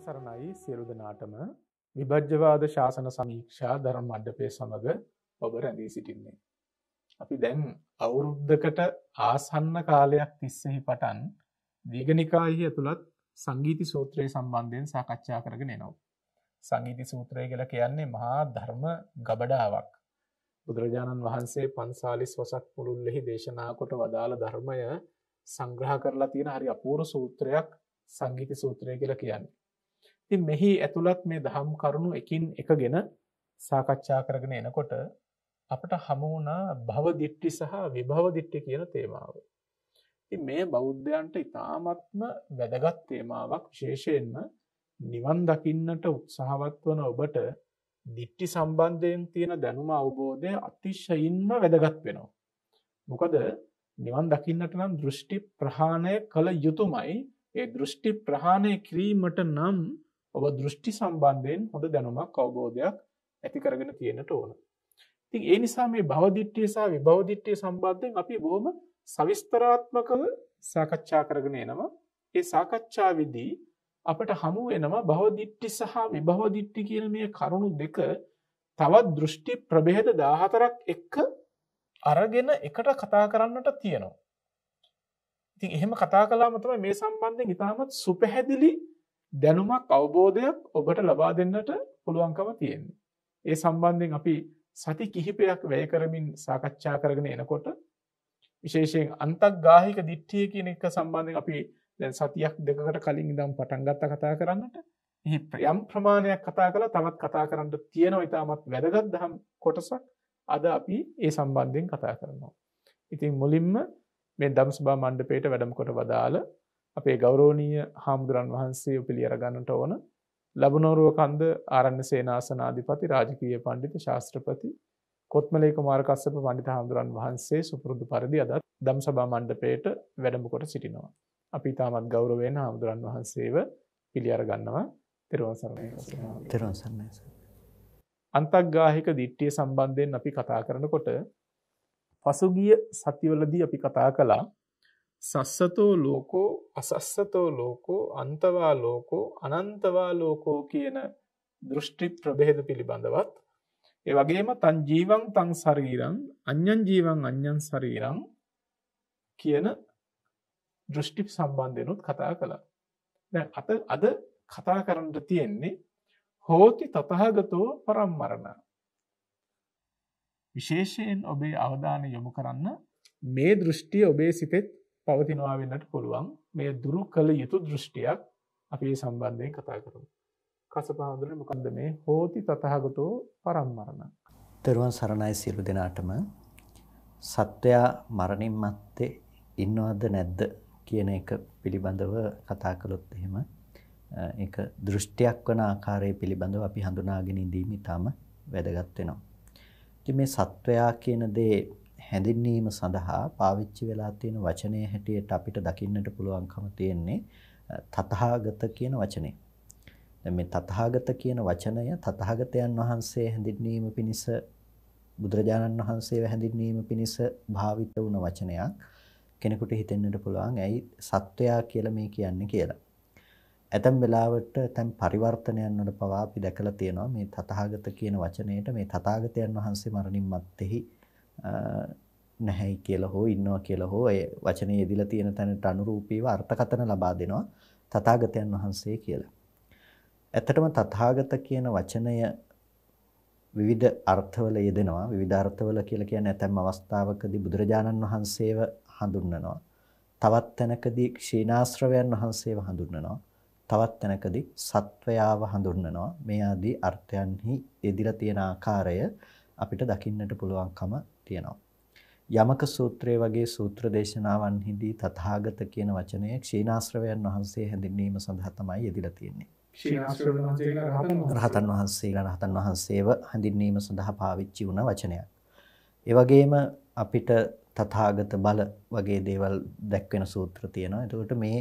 තෙරුවන් සරණයි සියලු දෙනාටම විභජ්‍යවාද ශාසන සමීක්ෂා ධර්ම මණ්ඩපය සමග ඔබ රැඳී සිටින්නේ. අපි දැන් අවුරුද්දකට ආසන්න කාලයක් තිස්සෙහි පටන් දීගනිකාහි ඇතුළත් සංගීති සූත්‍රය සම්බන්ධයෙන් සාකච්ඡා කරගෙන නව. සංගීති සූත්‍රය කියලා කියන්නේ මහා ධර්ම ගබඩාවක්. බුදුරජාණන් වහන්සේ පන්සාලිස් වසක් පුළුල්ලෙහි දේශනාකොට වදාළ ධර්මය සංග්‍රහ කරලා තියෙන හරි අපූර සූත්‍රයක් සංගීති සූත්‍රය කියලා කියන්නේ. ඉතින් මෙහි ඇතුළත් මේ දහම් කරුණු එකින් එකගෙන සාකච්ඡා කරගෙන එනකොට අපට හමු වුණා භව දිට්ටි සහ විභව දිට්ටි කියන තේමාව. ඉතින් මේ බෞද්ධයන්ට ඉතාමත්ම වැදගත් තේමාවක් විශේෂයෙන්ම නිවන් දකින්නට උත්සාහවත් වන ඔබට දිට්ටි සම්බන්ධයෙන් තියෙන දැනුම අවබෝධය අතිශයින්ම වැදගත් වෙනවා. මොකද නිවන් දකින්නට නම් දෘෂ්ටි ප්‍රහාණය කළ යුතුමයි. ඒ දෘෂ්ටි ප්‍රහාණය කිරීමට නම් ඔබ දෘෂ්ටි සම්බන්ධයෙන් හොඳ දැනුමක් අවබෝධයක් ඇති කරගෙන තියෙනට ඕන. ඉතින් ඒ නිසා මේ භවදිට්ඨිය සහ විභවදිට්ඨිය සම්බන්ධයෙන් අපි බොහොම සවිස්තරාත්මකව සාකච්ඡා කරගෙන එනවා. ඒ සාකච්ඡාවේදී අපට හමු වෙනවා භවදිට්ඨි සහ විභවදිට්ඨි කියන මේ කරුණු දෙක තවත් දෘෂ්ටි ප්‍රභේද 14ක් එක්ක අරගෙන එකට කතා කරන්නට තියෙනවා. ඉතින් එහෙම කතා කළාම තමයි මේ සම්බන්ධයෙන් ඉතාමත් සුපැහැදිලි දැනුමක් අවබෝධයක් ඔබට ලබා දෙන්නට පුළුවන්කම තියෙන්නේ. ඒ සම්බන්ධයෙන් අපි සති කිහිපයක් වැය කරමින් සාකච්ඡා කරගෙන එනකොට විශේෂයෙන් අන්තර්ගාහික දිට්ඨිය කියන එක සම්බන්ධයෙන් අපි දැන් සතියක් දෙකකට කලින් ඉඳන් පටන් ගත්ත කතා කරන්නට යම් ප්‍රමාණයක් කතා කළා තවත් කතා කරන්න තියෙනවා ඉතාමත් වැදගත් දහම් කොටසක් අද අපි ඒ සම්බන්ධයෙන් කතා කරනවා. ඉතින් මුලින්ම මේ ධම්සභා මණ්ඩපයට වැඩම කොට වදාළ අපේ ගෞරෝණීය හාමුදුරන් වහන්සේ උපිළි අරගන්නට ඕන ලබනෝරුව කන්ද ආරණ්‍ය සේනාසනාධිපති රාජකීය පණ්ඩිත ශාස්ත්‍රපති කොත්මලේක මාරකස්සප පණ්ඩිත හාමුදුරන් වහන්සේ සුපුරුදු පරිදි අදත් දම්සභා මණ්ඩපයට වැඩම කොට සිටිනවා. අපි තාමත් ගෞරවයෙන් හාමුදුරන් වහන්සේව පිළි අරගන්නවා තෙරවසරණය තෙරවසරණය. අන්තක්ගාහික දිට්ටිය සම්බන්ධයෙන් අපි කතා කරනකොට පසුගිය සතිවලදී අපි කතා කලා සස්සතෝ ලෝකෝ අසස්සතෝ ලෝකෝ අන්තවා ලෝකෝ අනන්තවා ලෝකෝ කියන දෘෂ්ටි ප්‍රභේද පිළිබඳවත් ඒ වගේම තන් ජීවං තං ශරීරං අඤ්ඤං ජීවං අඤ්ඤං ශරීරං කියන දෘෂ්ටි සම්බන්ධෙනුත් කතා කළා. දැන් අත අද කතා කරන්න තියෙන්නේ හෝති තතහගතෝ පරම්මරණ. විශේෂයෙන් ඔබේ අවධානය යොමු කරන්න මේ දෘෂ්ටිය ඔබේ සිතෙත් පවතිනවා වෙන්නට පුළුවන් මේ දුරු කළ යුතු දෘෂ්ටියක් අපේ සම්බන්ධය කතා කරමු. කසපහදුර මොකන්ද මේ හෝති තතහගතෝ පරම්මරණ. තෙරුවන් සරණයි සියලු දෙනාටම සත්වයා මරණින් මත්තේ ඉන්නවද නැද්ද කියන එක පිළිබඳව කතා කළොත් එහෙම ඒ දෘෂ්ටියක් වන ආකාරය පිළිබඳව අපි හඳුනාගෙන ඉඳීම ඉතාම වැදගත් වෙනවා. ඉතින් මේ සත්වයා කියන දේ හැඳින්වීම සඳහා පාවිච්චි වෙලා තියෙන වචනය හැටියට අපිට දකින්නට පුළුවන්කම තියෙන්නේ තතහාගත කියන වචනේ. දැන් මේ තතහාගත කියන වචනය තතහාගතයන් වහන්සේ හැඳින්වීම පිණිස බුදුරජාණන් වහන්සේව හැඳින්වීම පිණිස භාවිත වුණ වචනයක් කෙනෙකුට හිතෙන්නට පුළුවන් ඇයි සත්වයා කියලා මේ කියන්නේ කියලා. ඇතම් වෙලාවට ඇතම් පරිවර්තනයන් වල පවා අපි දැකලා තියෙනවා මේ තතහාගත කියන වචනයේට මේ තථාගතයන් වහන්සේ මරණින් මත්තේහි නැහැයි කියලා හෝ ඉන්නවා කියලා හෝ ඒ වචනේ යෙදিলা තියෙන තැනට අනුරූපීව අර්ථකථන ලබා දෙනවා තථාගතයන් වහන්සේ කියලා. ඇත්තටම තථාගත කියන වචනය විවිධ අර්ථවල යෙදෙනවා. විවිධ අර්ථවල කියලා කියන්නේ ඇතැම් අවස්ථාවකදී බුදුරජාණන් වහන්සේව හඳුන්වනවා. තවත් තැනකදී ක්ෂීනාශ්‍රවයන් වහන්සේව හඳුන්වනවා. තවත් තැනකදී සත්වයාව හඳුන්වනවා. මේ ආදී අර්ථයන්හි යෙදিলা තියෙන ආකාරය අපිට දකින්නට පුළුවන්කම තියෙනවා. යමක සූත්‍රය වගේ සූත්‍ර දේශනාවන්හිදී තථාගත කියන වචනය ක්ෂීනාශ්‍රවයන් වහන්සේ හැඳින්වීම සඳහා තමයි යෙදිලා තියෙන්නේ. රහතන් වහන්සේලා රහතන් වහන්සේව හඳින්වීම සඳහා පාවිච්චි වුණ වචනයක්. ඒ වගේම අපිට තථාගත බල වගේ දේවල් දැක්වෙන සූත්‍ර තියෙනවා. එතකොට මේ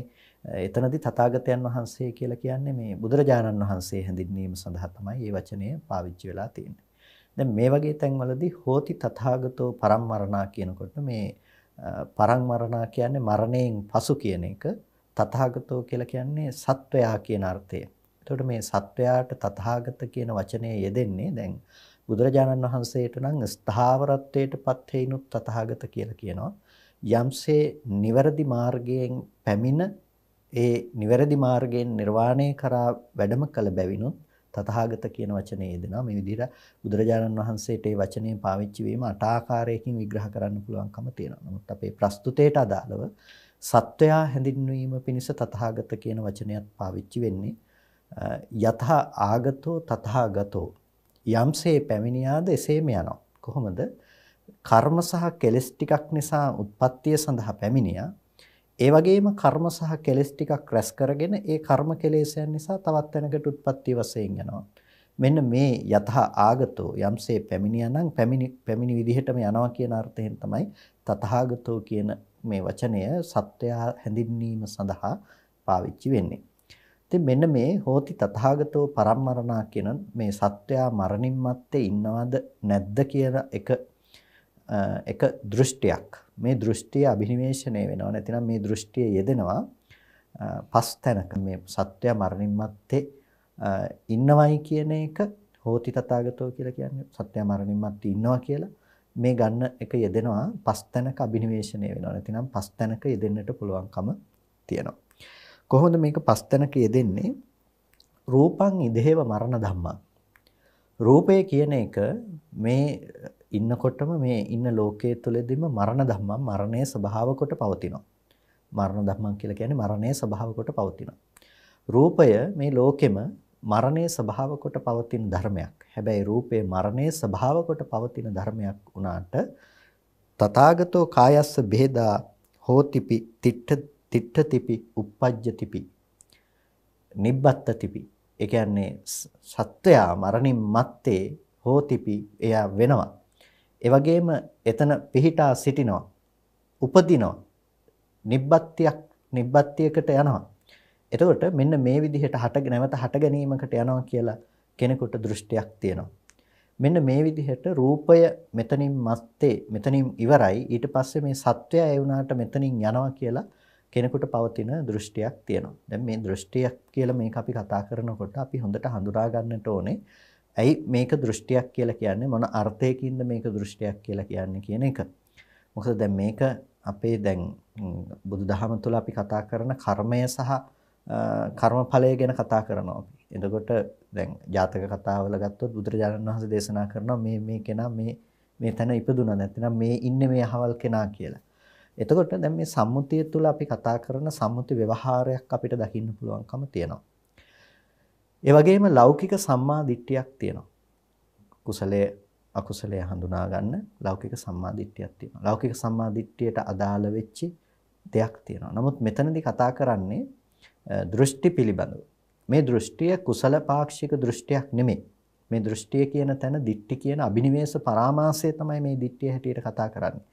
එතනදි තථාගතයන් වහන්සේ කියලා කියන්නේ මේ බුදුරජාණන් වහන්සේ හැඳින්වීම සඳහා තමයි මේ වචනය පාවිච්චි වෙලා තියෙන්නේ. දැන් මේ වගේ තැන්වලදී හෝති තථාගතෝ පරම්මරණා කියනකොට මේ පරම්මරණා කියන්නේ මරණයෙන් පසු කියන එක තථාගතෝ කියලා කියන්නේ සත්වයා කියන අර්ථය. එතකොට මේ සත්වයාට තථාගත කියන වචනය යෙදෙන්නේ දැන් බුදුරජාණන් වහන්සේට නම් ස්ථාවරත්වයට පත් හේිනුත් තථාගත කියලා කියනවා. යම්සේ නිවැරදි මාර්ගයෙන් පැමිණ ඒ නිවැරදි මාර්ගයෙන් නිර්වාණය කරා වැඩම කළ බැවිනුත් තථාගත කියන වචනේ යෙදෙනවා. මේ විදිහට බුදුරජාණන් වහන්සේට මේ වචනේ පාවිච්චි වීම අටාකාරයකින් විග්‍රහ කරන්න පුළුවන්කම තියෙනවා. නමුත් අපේ ප්‍රස්තුතයට අදාළව සත්වයා හැඳින්වීම පිණිස තථාගත කියන වචනයත් පාවිච්චි වෙන්නේ. යතහ ආගතෝ තථාගතෝ යම්සේ පැමිණියාද එසේම යනවා. කොහොමද? කර්ම සහ කෙලෙස් ටිකක් නිසා උත්පත්තිය සඳහා පැමිණියා ඒ වගේම කර්ම සහ කෙලෙස් ටිකක් රැස් කරගෙන ඒ කර්ම කෙලෙස්යන් නිසා තවත් තැනකට උත්පත්ති වශයෙන් යනවා. මෙන්න මේ යතහ ආගතෝ යම්සේ පැමිණියානම් පැමිණි පැමිණි විදිහටම යනවා කියන අර්ථයෙන් තමයි තතහාගතෝ කියන මේ වචනය සත්‍යය හැඳින්වීම සඳහා පාවිච්චි වෙන්නේ. ඉතින් මෙන්න මේ හෝති තතහාගතෝ පරම්මරණා කියන මේ සත්‍යය මරණින් මත්තේ ඉන්නවද නැද්ද කියන එක එක දෘෂ්ටියක් මේ දෘෂ්ටිය අභිනිවේෂණය වෙනවා නැතිනම් මේ දෘෂ්ටිය යෙදෙනවා පස් තැනක මේ සත්‍යය මරණින් මත්තේ ඉන්නවයි කියන එක හෝති තථාගතෝ කියලා කියන්නේ සත්‍යය මරණින් මත්තේ ඉන්නවා කියලා මේ ගන්න එක යෙදෙනවා පස් තැනක අභිනිවේෂණය වෙනවා නැතිනම් පස් තැනක යෙදෙන්නට පුළුවන්කම තියෙනවා කොහොමද මේක පස් තැනක යෙදෙන්නේ රූපං ඉදේව මරණ ධම්මා රූපය කියන එක මේ ඉන්නකොටම මේ ඉන්න ලෝකයේ තුලදීම මරණ ධම්මම් මරණයේ ස්වභාව කොට පවතිනවා. මරණ ධම්මම් කියලා කියන්නේ මරණයේ ස්වභාව කොට පවතිනවා. රූපය මේ ලෝකෙම මරණයේ ස්වභාව කොට පවතින ධර්මයක්. හැබැයි රූපේ මරණයේ ස්වභාව කොට පවතින ධර්මයක් වුණාට තථාගතෝ කායස්ස බෙහෙදා හෝතිපි තිට්ඨ තිට්ඨතිපි uppajjatipi නිබ්බත්තතිපි. ඒ කියන්නේ සත්වයා මරණින් මත්තේ හෝතිපි එයා වෙනවා. එවැගේම එතන පිහිටා සිටිනවා. උපදිනවා. නිබ්බත්තියක් නිබ්බත්තියකට යනවා. එතකොට මෙන්න මේ විදිහට හට නැවත හට ගැනීමකට යනවා කියලා කෙනෙකුට දෘෂ්ටියක් තියෙනවා. මෙන්න මේ විදිහට රූපය මෙතනින් මත්තේ මෙතනින් ඉවරයි ඊට පස්සේ මේ සත්වය ඒ වුණාට මෙතනින් යනවා කියලා කෙනෙකුට පවතින දෘෂ්ටියක් තියෙනවා. දැන් මේ දෘෂ්ටියක් කියලා මේක අපි කතා කරනකොට අපි හොඳට හඳුනා ගන්නට ඕනේ ඇයි මේක දෘෂ්ටියක් කියලා කියන්නේ මොන අර්ථයකින්ද මේක දෘෂ්ටියක් කියලා කියන්නේ කියන එක. මොකද දැන් මේක අපේ දැන් බුදුදහම තුළ අපි කතා කරන කර්මය සහ කර්මඵලය ගැන කතා කරනවා අපි. එතකොට දැන් ජාතක කතාවල ගත්තොත් බුදුරජාණන් වහන්සේ දේශනා කරනවා මේ මේ කෙනා මේ මේ තැන ඉපදුණා නැත්නම් මේ ඉන්නේ මේ අහවල් කෙනා කියලා. එතකොට දැන් මේ සම්මුතිය තුළ අපි කතා කරන සම්මුති ව්‍යවහාරයක් අපිට දකින්න පුළුවන්කම තියෙනවා. ඒ වගේම ලෞකික සම්මා දිට්ඨියක් තියෙනවා. කුසලයේ අකුසලයේ හඳුනා ගන්න ලෞකික සම්මා දිට්ඨියක් තියෙනවා. ලෞකික සම්මා දිට්ඨියට අදාළ වෙච්චි දෙයක් තියෙනවා. නමුත් මෙතනදී කතා කරන්නේ දෘෂ්ටි පිළිබඳව. මේ දෘෂ්ටිය කුසල පාක්ෂික දෘෂ්ටියක් නෙමෙයි. මේ දෘෂ්ටිය කියන තැන දිට්ටි කියන අභිනිවේෂ පරාමාසය තමයි මේ දිට්ටිය හැටියට කතා කරන්නේ.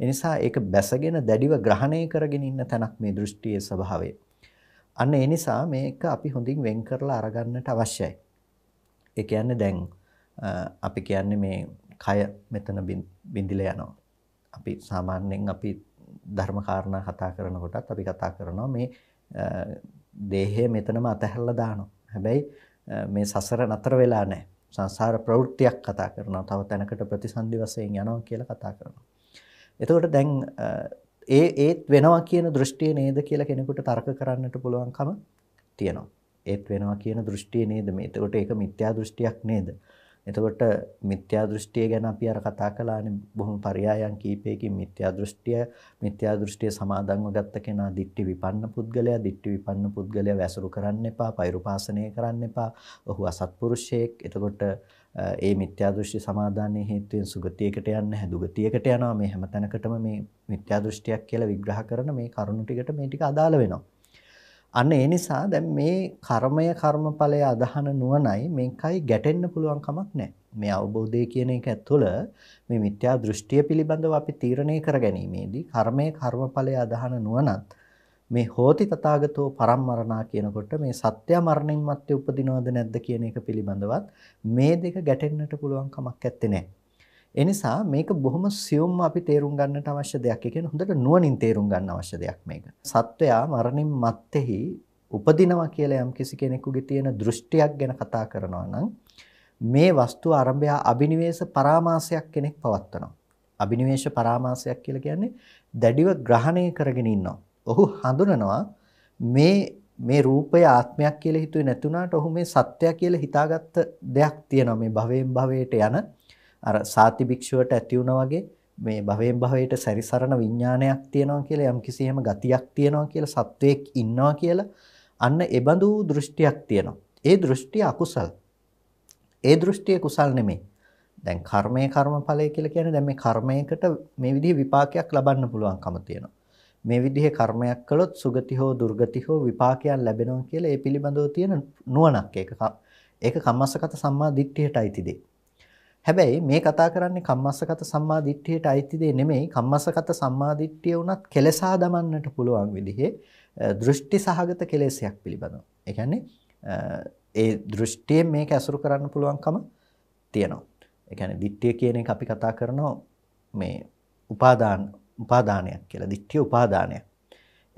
එනිසා ඒක බැසගෙන දැඩිව ග්‍රහණය කරගෙන ඉන්න තැනක් මේ දෘෂ්ටියේ ස්වභාවය. අන්න ඒ නිසා මේක අපි හොඳින් වෙන් කරලා අරගන්නට අවශ්‍යයි. ඒ කියන්නේ දැන් අපි කියන්නේ මේ කය මෙතන බින්දිලා යනවා. අපි සාමාන්‍යයෙන් අපි ධර්ම කාරණා කතා කරනකොටත් අපි කතා කරනවා මේ දේහය මෙතනම අතහැරලා දානවා. හැබැයි මේ සසර නතර වෙලා නැහැ. සංසාර ප්‍රවෘත්තියක් කතා කරනවා. තව තැනකට ප්‍රතිසන්දි වශයෙන් යනවා කියලා කතා කරනවා. එතකොට දැන් ඒ ඒත් වෙනවා කියන දෘෂ්ටිය නේද කියලා කෙනෙකුට තර්ක කරන්නට පුළුවන්කම තියෙනවා. ඒත් වෙනවා කියන දෘෂ්ටිය නේද මේ. එතකොට ඒක මිත්‍යා දෘෂ්ටියක් නේද? එතකොට මිත්‍යා දෘෂ්ටිය ගැන අපි අර කතා කළානේ බොහොම පරයායන් කීපයකින් මිත්‍යා දෘෂ්ටිය මිත්‍යා දෘෂ්ටිය සමාදන්ව ගත්ත කෙනා දික්ටි විපන්න පුද්ගලයා දික්ටි විපන්න පුද්ගලයා වැසුරු කරන්න එපා පෛරුපාසනය කරන්න එපා ඔහු අසත්පුරුෂයෙක් එතකොට ඒ මිත්‍යා දෘෂ්ටි සමාදානයේ හේතුයෙන් සුගතියකට යන්න හැදුගතියකට යනවා මේ හැම තැනකටම මේ මිත්‍යා දෘෂ්ටියක් කියලා විග්‍රහ කරන මේ කරුණු ටිකට මේ ටික අදාළ වෙනවා. අන්න ඒ නිසා දැන් මේ කර්මය කර්මඵලය අදහන නුවණයි මේකයි ගැටෙන්න පුළුවන් කමක් නැහැ. මේ අවබෝධය කියන එක ඇතුළ මේ මිත්‍යා දෘෂ්ටිය පිළිබඳව අපි තීරණය කරගැනීමේදී කර්මය කර්මඵලය අදහන නුවණත් මේ හෝති තථාගතෝ පරම්මරණා කියනකොට මේ සත්‍ය මරණින් මත්තේ උපදිනවද නැද්ද කියන එක පිළිබඳවත් මේ දෙක ගැටෙන්නට පුළුවන් කමක් නැත්තේ නෑ. ඒ නිසා මේක බොහොම සියුම්ව අපි තේරුම් ගන්නට අවශ්‍ය දෙයක්. ඒ කියන්නේ හොඳට නුවණින් තේරුම් ගන්න අවශ්‍ය දෙයක් මේක. සත්වයා මරණින් මත්තේහි උපදිනවා කියලා යම්කිසි කෙනෙකුගේ තියෙන දෘෂ්ටියක් ගැන කතා කරනවා නම් මේ වස්තුව ආරම්භය අබිනිවේෂ පරාමාසයක් කෙනෙක් පවත්වනවා. අබිනිවේෂ පරාමාසයක් කියලා කියන්නේ දැඩිව ග්‍රහණය කරගෙන ඉන්නවා. ඔහු හඳුනනවා මේ මේ රූපය ආත්මයක් කියලා හිතුවේ නැතුණාට ඔහු මේ සත්‍යය කියලා හිතාගත්ත දෙයක් තියෙනවා මේ භවයෙන් භවයට යන අර සාති භික්ෂුවට ඇති වුණා වගේ මේ භවයෙන් භවයට සැරිසරන විඥානයක් තියෙනවා කියලා යම්කිසි එහෙම ගතියක් තියෙනවා කියලා සත්වයක් ඉන්නවා කියලා අන්න ඒබඳු දෘෂ්ටියක් තියෙනවා. ඒ දෘෂ්ටිය අකුසල. ඒ දෘෂ්ටිය කුසල් නෙමෙයි. දැන් කර්මය කර්මඵලය කියලා කියන්නේ දැන් මේ කර්මයකට මේ විදිහ විපාකයක් ලබන්න පුළුවන්කම තියෙනවා. මේ විදිහේ කර්මයක් කළොත් සුගති හෝ දුර්ගති හෝ විපාකයන් ලැබෙනවා කියලා ඒ පිළිබඳව තියෙන නුවණක් ඒක. ඒක කම්මස්සගත සම්මා දිට්ඨියටයි තිදේ. හැබැයි මේ කතා කරන්නේ කම්මස්සගත සම්මා දිට්ඨියට අයිති දෙ නෙමෙයි කම්මස්සගත සම්මා දිට්ඨිය උනත් කෙලසා දමන්නට පුළුවන් විදිහේ දෘෂ්ටි සහගත කෙලෙසයක් පිළිබඳව. ඒ කියන්නේ ඒ දෘෂ්ටියෙන් මේක ඇසුරු කරන්න පුළුවන්කම තියෙනවා. ඒ කියන්නේ දිට්ඨිය කියන එක අපි කතා කරනවා මේ උපාදාන උපාදානයක් කියලා දිට්ඨි උපාදානයක්.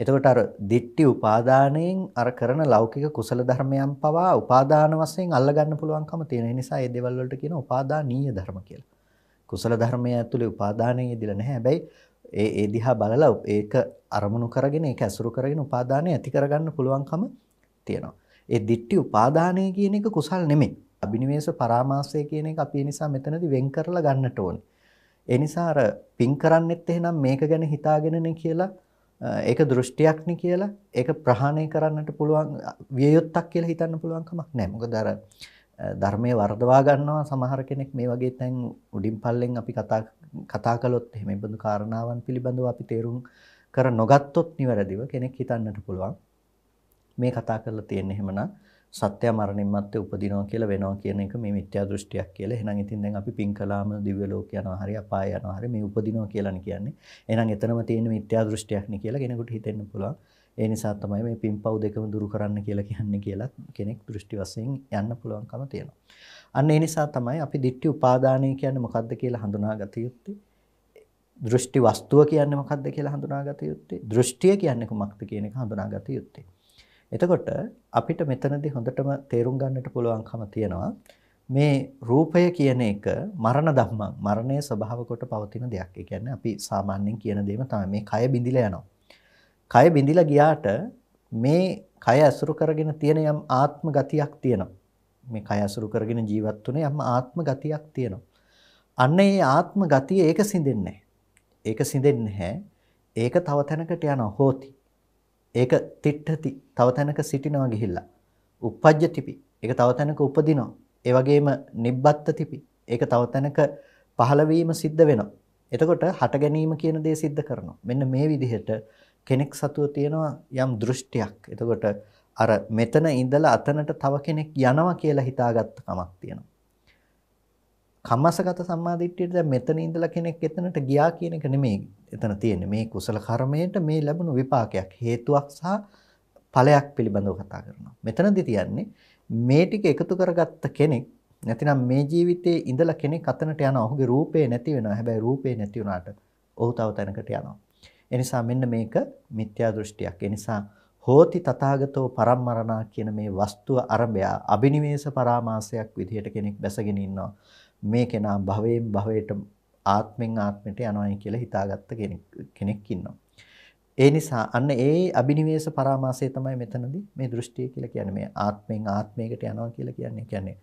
එතකොට අර දිට්ඨි උපාදානයෙන් අර කරන ලෞකික කුසල ධර්මයන් පවා උපාදාන වශයෙන් අල්ලගන්න පුළුවන්කම තියෙන නිසා ඒ දේවල් වලට කියන උපාදානීය ධර්ම කියලා. කුසල ධර්මය ඇතුලේ උපාදානය දිලා නැහැ. හැබැයි ඒ ඒ දිහා බලලා ඒක අරමුණු කරගෙන ඒක ඇසුරු කරගෙන උපාදානය ඇති කරගන්න පුළුවන්කම තියෙනවා. ඒ දිට්ඨි උපාදානය කියන එක කුසල් නෙමෙයි. අභිනිවේෂ පරාමාසය කියන එක අපි නිසා මෙතනදී වෙන් කරලා ගන්නට ඕනේ. ඒ නිසා අර පින් කරන්නෙත් එහෙනම් මේක ගැන හිතාගෙනනේ කියලා ඒක දෘෂ්ටියක්නේ කියලා ඒක ප්‍රහාණය කරන්නට පුළුවන් වියයුත්තක් කියලා හිතන්න පුළුවන් කමක් නැහැ. මොකද අර ධර්මයේ වර්ධවා ගන්නවා සමහර කෙනෙක් මේ වගේ තැන් උඩින් පල්ලෙන් අපි කතා කතා කළොත් එහෙම බඳු කාරණාවන් පිළිබඳව අපි තේරුම් කර නොගත්තොත් නිවැරදිව කෙනෙක් හිතන්නට පුළුවන්. මේ කතා කරලා තියෙන්නේ එහෙමනම් සත්‍ය මරණින් මත්තේ උපදිනවා කියලා වෙනවා කියන එක මේ මිත්‍යා දෘෂ්ටියක් කියලා. එහෙනම් ඉතින් දැන් අපි පින් කළාම දිව්‍ය ලෝක යනවා හරි අපාය යනවා හරි මේ උපදිනවා කියලානේ කියන්නේ. එහෙනම් එතනම තියෙන මිත්‍යා දෘෂ්ටියක් නේ කියලා කෙනෙකුට හිතෙන්න පුළුවන්. ඒ නිසා තමයි මේ පින්පව් දෙකම දුරු කරන්න කියලා කියන්නේ කියලා කෙනෙක් දෘෂ්ටි වශයෙන් යන්න පුළුවන්කම තියෙනවා. අන්න ඒ නිසා තමයි අපි දිට්ඨි උපාදානය කියන්නේ මොකද්ද කියලා හඳුනාගත යුත්තේ. දෘෂ්ටි වස්තුව කියන්නේ මොකක්ද කියලා හඳුනාගත යුත්තේ දෘෂ්ටිය කියන්නේ කුමක්ද කියන එක හඳුනාගත යුත්තේ එතකොට අපිට මෙතනදී හොඳටම තේරුම් ගන්නට පුළුවන්කම තියෙනවා මේ රූපය කියන එක මරණ ධම්මං මරණය ස්වභාව කොට පවතින දෙයක්. ඒ කියන්නේ අපි සාමාන්‍යයෙන් කියන දේම තමයි මේ කය බිඳිලා යනවා. කය බිඳිලා ගියාට මේ කය අසුරු කරගෙන තියෙන යම් ආත්ම ගතියක් තියෙනවා. මේ කය අසුරු කරගෙන ජීවත් වුනේ යම් ආත්ම ගතියක් තියෙනවා. අන්න ඒ ආත්ම ගතිය ඒක සිඳෙන්නේ නැහැ. ඒක සිඳෙන්නේ නැහැ. ඒක තව තැනකට යනවා හෝති. ඒක තිට්ඨති තව තැනක සිටිනවා ගිහිල්ලා. uppajjatipi ඒක තව තැනක උපදිනවා. ඒ වගේම නිබ්බත්තතිපි ඒක තව තැනක පහළ වීම සිද්ධ වෙනවා. එතකොට හට ගැනීම කියන දේ සිද්ධ කරනවා. මෙන්න මේ විදිහට කෙනෙක් සතුව තියෙනවා යම් දෘෂ්ටියක්. එතකොට අර මෙතන ඉඳලා අතනට තව කෙනෙක් යනවා කියලා හිතාගත්ත කමක් තියෙනවා. කම්මස්සගත සම්මාදිට්ඨියට දැන් මෙතන ඉඳලා කෙනෙක් එතනට ගියා කියන එක නෙමෙයි එතන තියෙන්නේ. මේ කුසල කර්මයට මේ ලැබුණු විපාකයක් හේතුවක් සහ ඵලයක් පිළිබඳව කතා කරනවා. මෙතනදී තියන්නේ මේ ටික එකතු කරගත්ත කෙනෙක් නැතිනම් මේ ජීවිතයේ ඉඳලා කෙනෙක් අතනට යනවා. ඔහුගේ රූපේ නැති වෙනවා. හැබැයි රූපේ නැති වුණාට ඔහු තව තැනකට යනවා. ඒ නිසා මෙන්න මේක මිත්‍යා දෘෂ්ටියක්. ඒ නිසා හෝති තථාගතෝ පරම්මරණා කියන මේ වස්තුව අරබයා අබිනිවේෂ පරාමාසයක් විදිහට කෙනෙක් දැසගෙන ඉන්නවා. මේ කෙනා භවයෙන් භවයට ආත්මෙන් ආත්මයට යනවායි කියලා හිතාගත්ත කෙනෙක් කෙනෙක් ඉන්නවා. ඒ නිසා අන්න ඒ අබිනිවේෂ පරාමාසය තමයි මෙතනදී මේ දෘෂ්ටිය කියලා කියන්නේ මේ ආත්මෙන් ආත්මයකට යනවා කියලා කියන්නේ කියන්නේ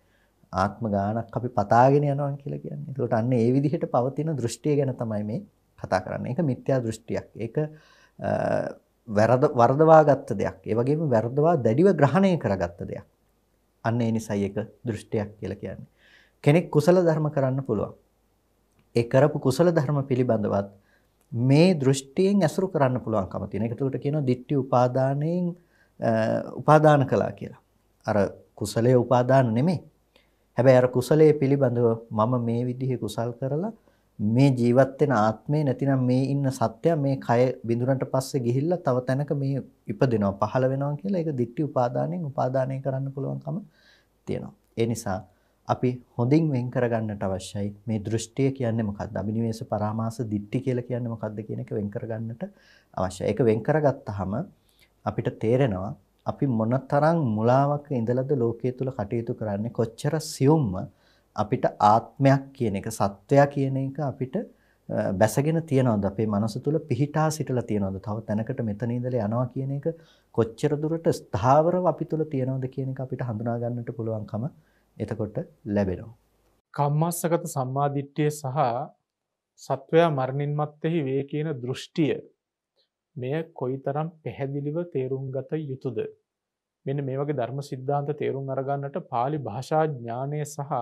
ආත්ම ගානක් අපි පතාගෙන යනවා කියලා කියන්නේ. ඒකට අන්න ඒ විදිහට පවතින දෘෂ්ටිය ගැන තමයි මේ කතා කරන්නේ. ඒක මිත්‍යා දෘෂ්ටියක්. ඒක වරද වරදවාගත්ත දෙයක්. ඒ වගේම වරදවා දැඩිව ග්‍රහණය කරගත්ත දෙයක්. අන්න ඒ නිසයි ඒක දෘෂ්ටියක් කියලා කියන්නේ. කෙනෙක් කුසල ධර්ම කරන්න පුළුවන්. ඒ කරපු කුසල ධර්ම පිළිබඳවත් මේ දෘෂ්ටියෙන් ඇසුරු කරන්න පුළුවන්කම තියෙන. ඒකට කියනවා ditthi උපාදානයෙන් උපාදාන කළා කියලා. අර කුසලයේ උපාදාන නෙමෙයි. හැබැයි අර කුසලයේ පිළිබඳව මම මේ විදිහේ කුසල් කරලා මේ ජීවත් වෙන ආත්මේ නැතිනම් මේ ඉන්න සත්‍යය මේ කය බිඳුනට පස්සේ ගිහිල්ලා තව තැනක මේ ඉපදෙනවා පහළ වෙනවා කියලා ඒක ditthi උපාදානෙන් උපාදානය කරන්න පුළුවන්කම තියෙනවා. ඒ නිසා අපි හොඳින් වෙන් කරගන්නට අවශ්‍යයි මේ දෘෂ්ටිය කියන්නේ මොකක්ද අභිනිවේෂ පරාමාස දිට්ටි කියලා කියන්නේ මොකක්ද කියන එක වෙන් කරගන්නට අවශ්‍යයි ඒක වෙන් කරගත්තාම අපිට තේරෙනවා අපි මොනතරම් මුලාවක ඉඳලාද ලෝකයේ තුල කටයුතු කරන්නේ කොච්චර සියුම්ම අපිට ආත්මයක් කියන එක සත්වයා කියන එක අපිට බැසගෙන තියනවද අපේ මනස තුල පිහිටා සිටලා තියනවද තව තැනකට මෙතන ඉඳලා යනවා කියන එක කොච්චර දුරට ස්ථාවරව අපි තුල තියනවද කියන එක අපිට හඳුනා ගන්නට පුළුවන්කම එතකොට ලැබෙනවා. කම්මස්සගත සම්මාධිට්්‍යය සහ සත්වයා මරණින් මත්තෙහි වේ කියන දෘෂ්ටිය මෙය කොයි තරම් පැහැදිලිව තේරුම්ගත යුතුද. මෙන මේ වගේ ධර්ම සිද්ධාන්ත තේරුම් අරගන්නට පාලි භාෂා ඥානය සහ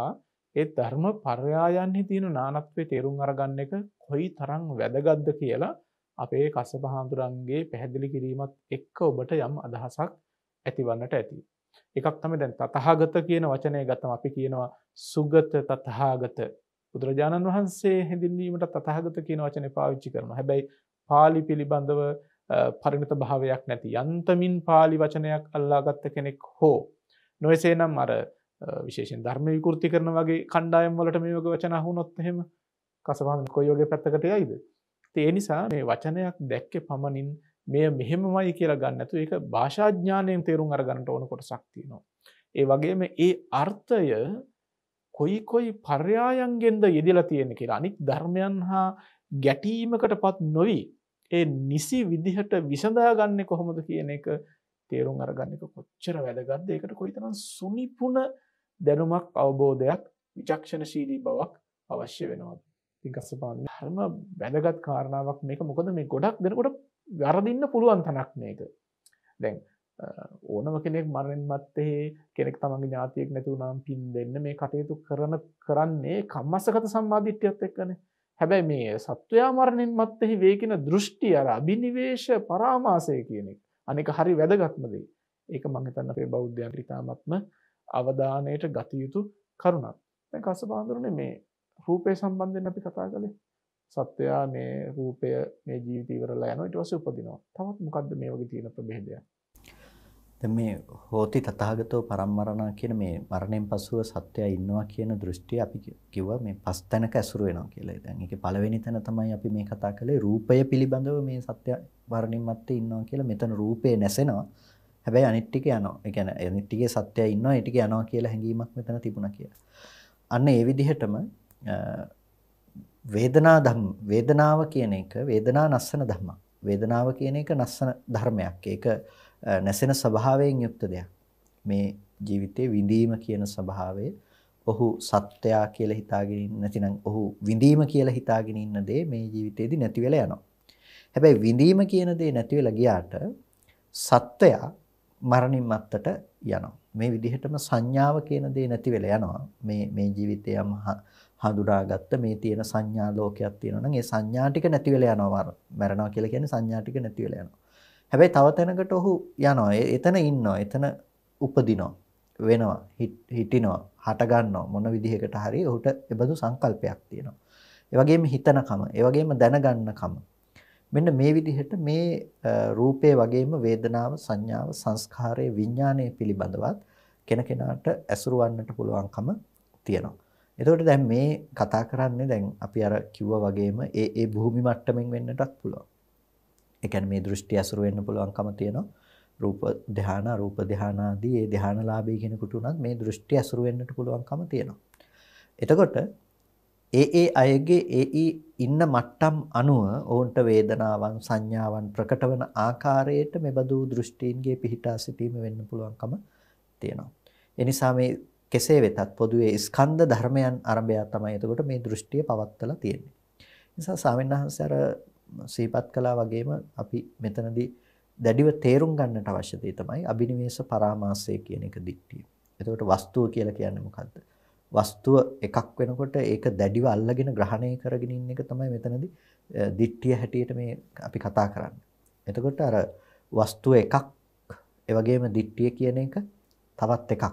ඒ ධර්ම පර්යායන්හි තියෙන නානත්වේ තේරුම් අරගන්න එක කොයි තරං වැදගත්ද කියලා අපේ කසපහාන්තුරන්ගේ පැහැදිලි කිරීමත් එක්ක ඔබට යම් අදහසක් ඇතිවන්නට ඇති. එකක් තම දැන් තතහාගත කියන වචනය ගතම අපි කියනවා සුගත තතහාගත බුදුරජාණන් වහන්සේ හැඳින්වීමට තතහාගත කියන වචනය පාවිච්චි කරන හැබැයි පාලි පිළිබඳව පරිණත භාවයක් නැති යන්තමින් පාලි වචනයක් අල්ලාගත්ත කෙනෙක් හෝ නොවසේ නම් අර විශේෂෙන් ධර්ම විකෘති කරන වගේ කණ්ඩායම් වලට මේ වගේ වචන අහුනොත් එහෙම කසවන් කොයි වගේ පැත්තකට යයිද ඒ නිසා මේ වචනයක් දැක්කේ පමණින් මෙය මෙහෙමමයි කියලා ගන්න ඇතු ඒක භාෂාඥානයෙන් තේරුම් අරගන්නට ඕන කොට සක්තියනවා. ඒ වගේම ඒ අර්ථය කොයි කොයි පර්යායන්ගෙන්ද යෙදිල තියෙන කියලා අනික් ධර්මයන් හා ගැටීමකට පත් නොවී ඒ නිසි විදිහට විසඳාගන්න කොහොමද කියන එක තේරුම් අරගන්නක කොච්චර වැදගත්ද ඒකට කොයිතරම් සුනිපුන දැනුමක් අවබෝධයක් විචක්ෂණ ශීලී බවක් අවශ්‍ය වෙනවා. තිකස්සපාන්න හරම වැදගත් කාරණාවක් මේක මොකද මේ ගොඩක් දෙනකොට ගරදින්න පුළුවන් තනක් මේක දැන් ඕනම කෙනෙක් මරණෙන් මත්තේ කෙනෙක් තමගේ ඥාතියෙක් නැතිවුනම් පින් දෙන්න මේ කටයුතු කරන කරන්නේ කම්මස්සකත සම්මාධිට්්‍යයත් එක්කන හැබැයි මේ සත්වයා මරණෙන් මත්තෙහි වේකෙන දෘෂ්ටි අර අභිනිවේශ පරාමාසය කියනෙක් අනෙක හරි වැදගත්මදේ ඒක මංහිතන්න අපේ බෞද්ධයන් ඉතාමත්ම අවධානයට ගතයුතු කරුණක් කස පාඳරන මේ රූපය සම්බන්ධෙන් අපි කතා කළේ සත්වයා මේ රූපය මේ ජීවිතය ඉවරලා යනවා ඊට පස්සේ උපදිනවා. තවත් මොකද්ද මේ වගේ තියෙන ප්‍රභේදය? දැන් මේ හෝති තථාගතෝ පරම්මරණා කියන මේ මරණයෙන් පසුව සත්‍යය ඉන්නවා කියන දෘෂ්ටිය අපි කිව්වා මේ පස් තැනක ඇසුරු වෙනවා කියලා. දැන් ඒකේ පළවෙනි තැන තමයි අපි මේ කතා කළේ රූපය පිළිබඳව මේ සත්‍ය මරණින් මත්තේ ඉන්නවා කියලා. මෙතන රූපේ නැසෙනවා. හැබැයි අනිත් ටික යනවා. ඒ කියන්නේ අනිත් ටිකේ සත්‍යය ඉන්නවා, ඒ ටික යනවා කියලා හැඟීමක් මෙතන තිබුණා කියලා. අන්න ඒ විදිහටම වේදනා ධම්ම වේදනාව කියන එක වේදනා නස්සන ධම්ම. වේදනාව කියන එක නස්සන ධර්මයක්. ඒක නැසෙන ස්වභාවයෙන් යුක්ත දෙයක්. මේ ජීවිතේ විඳීම කියන ස්වභාවය ඔහු සත්‍යයා කියලා හිතාගෙන ඉන්න නැතිනම් ඔහු විඳීම කියලා හිතාගෙන ඉන්න දේ මේ ජීවිතේදී නැති වෙලා යනවා. හැබැයි විඳීම කියන දේ නැති වෙලා ගියාට සත්‍යයා මරණින් මත්තට යනවා. මේ විදිහටම සංඥාව කියන දේ නැති වෙලා යනවා. මේ මේ ජීවිතයම හඳුනාගත්ත මේ තියෙන සංඥා ලෝකයක් තියෙනවා නම් ඒ සංඥා ටික නැති වෙලා යනවා මරනවා කියලා කියන්නේ සංඥා ටික නැති වෙලා යනවා. හැබැයි තව තැනකට ඔහු යනවා. එතන ඉන්නවා. එතන උපදිනවා. වෙනවා. හිටිනවා. හට ගන්නවා. මොන විදිහකට හරි ඔහුට ඒබඳු සංකල්පයක් තියෙනවා. ඒ වගේම හිතනකම, ඒ වගේම දැනගන්නකම. මෙන්න මේ විදිහට මේ රූපේ වගේම වේදනාව, සංඥාව, සංස්කාරයේ විඥානයේ පිළිබඳවත් කෙනකෙනාට ඇසුරවන්නට පුළුවන්කම තියෙනවා. එතකොට දැන් මේ කතා කරන්නේ දැන් අපි අර කිව්වා වගේම ඒ ඒ භූමි මට්ටමින් වෙන්නටත් පුළුවන්. ඒ කියන්නේ මේ දෘෂ්ටි අසුර වෙන්න පුළුවන්කම තියෙනවා. රූප ධානා, රූප ධාන ආදී ඒ ධානලාභී කෙනෙකුට උනත් මේ දෘෂ්ටි අසුර වෙන්නට පුළුවන්කම තියෙනවා. එතකොට ඒ ඒ අයගේ ඒ ඉන්න මට්ටම් අනුව ඔවුන්ට වේදනාවන්, සංඥාවන් ප්‍රකට වන ආකාරයට මෙබඳු දෘෂ්ටීන්ගේ පිහිටා සිටීම වෙන්න පුළුවන්කම තියෙනවා. එනිසා මේ කෙසේ වෙතත් පොදුවේ ස්කන්ධ ධර්මයන් අරඹයා තමයි එතකොට මේ දෘෂ්ටිය පවත්වලා තියෙන්නේ. නිසා සාමෙන්හන්ස අර සීපත් කළා වගේම අපි මෙතනදී දැඩිව තේරුම් ගන්නට අවශ්‍ය දේ තමයි අබිනිවේෂ පරාමාසය කියන එක දික්තිය. එතකොට වස්තුව කියලා කියන්නේ මොකද්ද? වස්තුව එකක් වෙනකොට ඒක දැඩිව අල්ලගෙන ග්‍රහණය කරගෙන ඉන්න එක තමයි මෙතනදී දික්තිය හැටියට මේ අපි කතා කරන්නේ. එතකොට අර වස්තුව එකක් ඒ වගේම දික්තිය කියන එක තවත් එකක්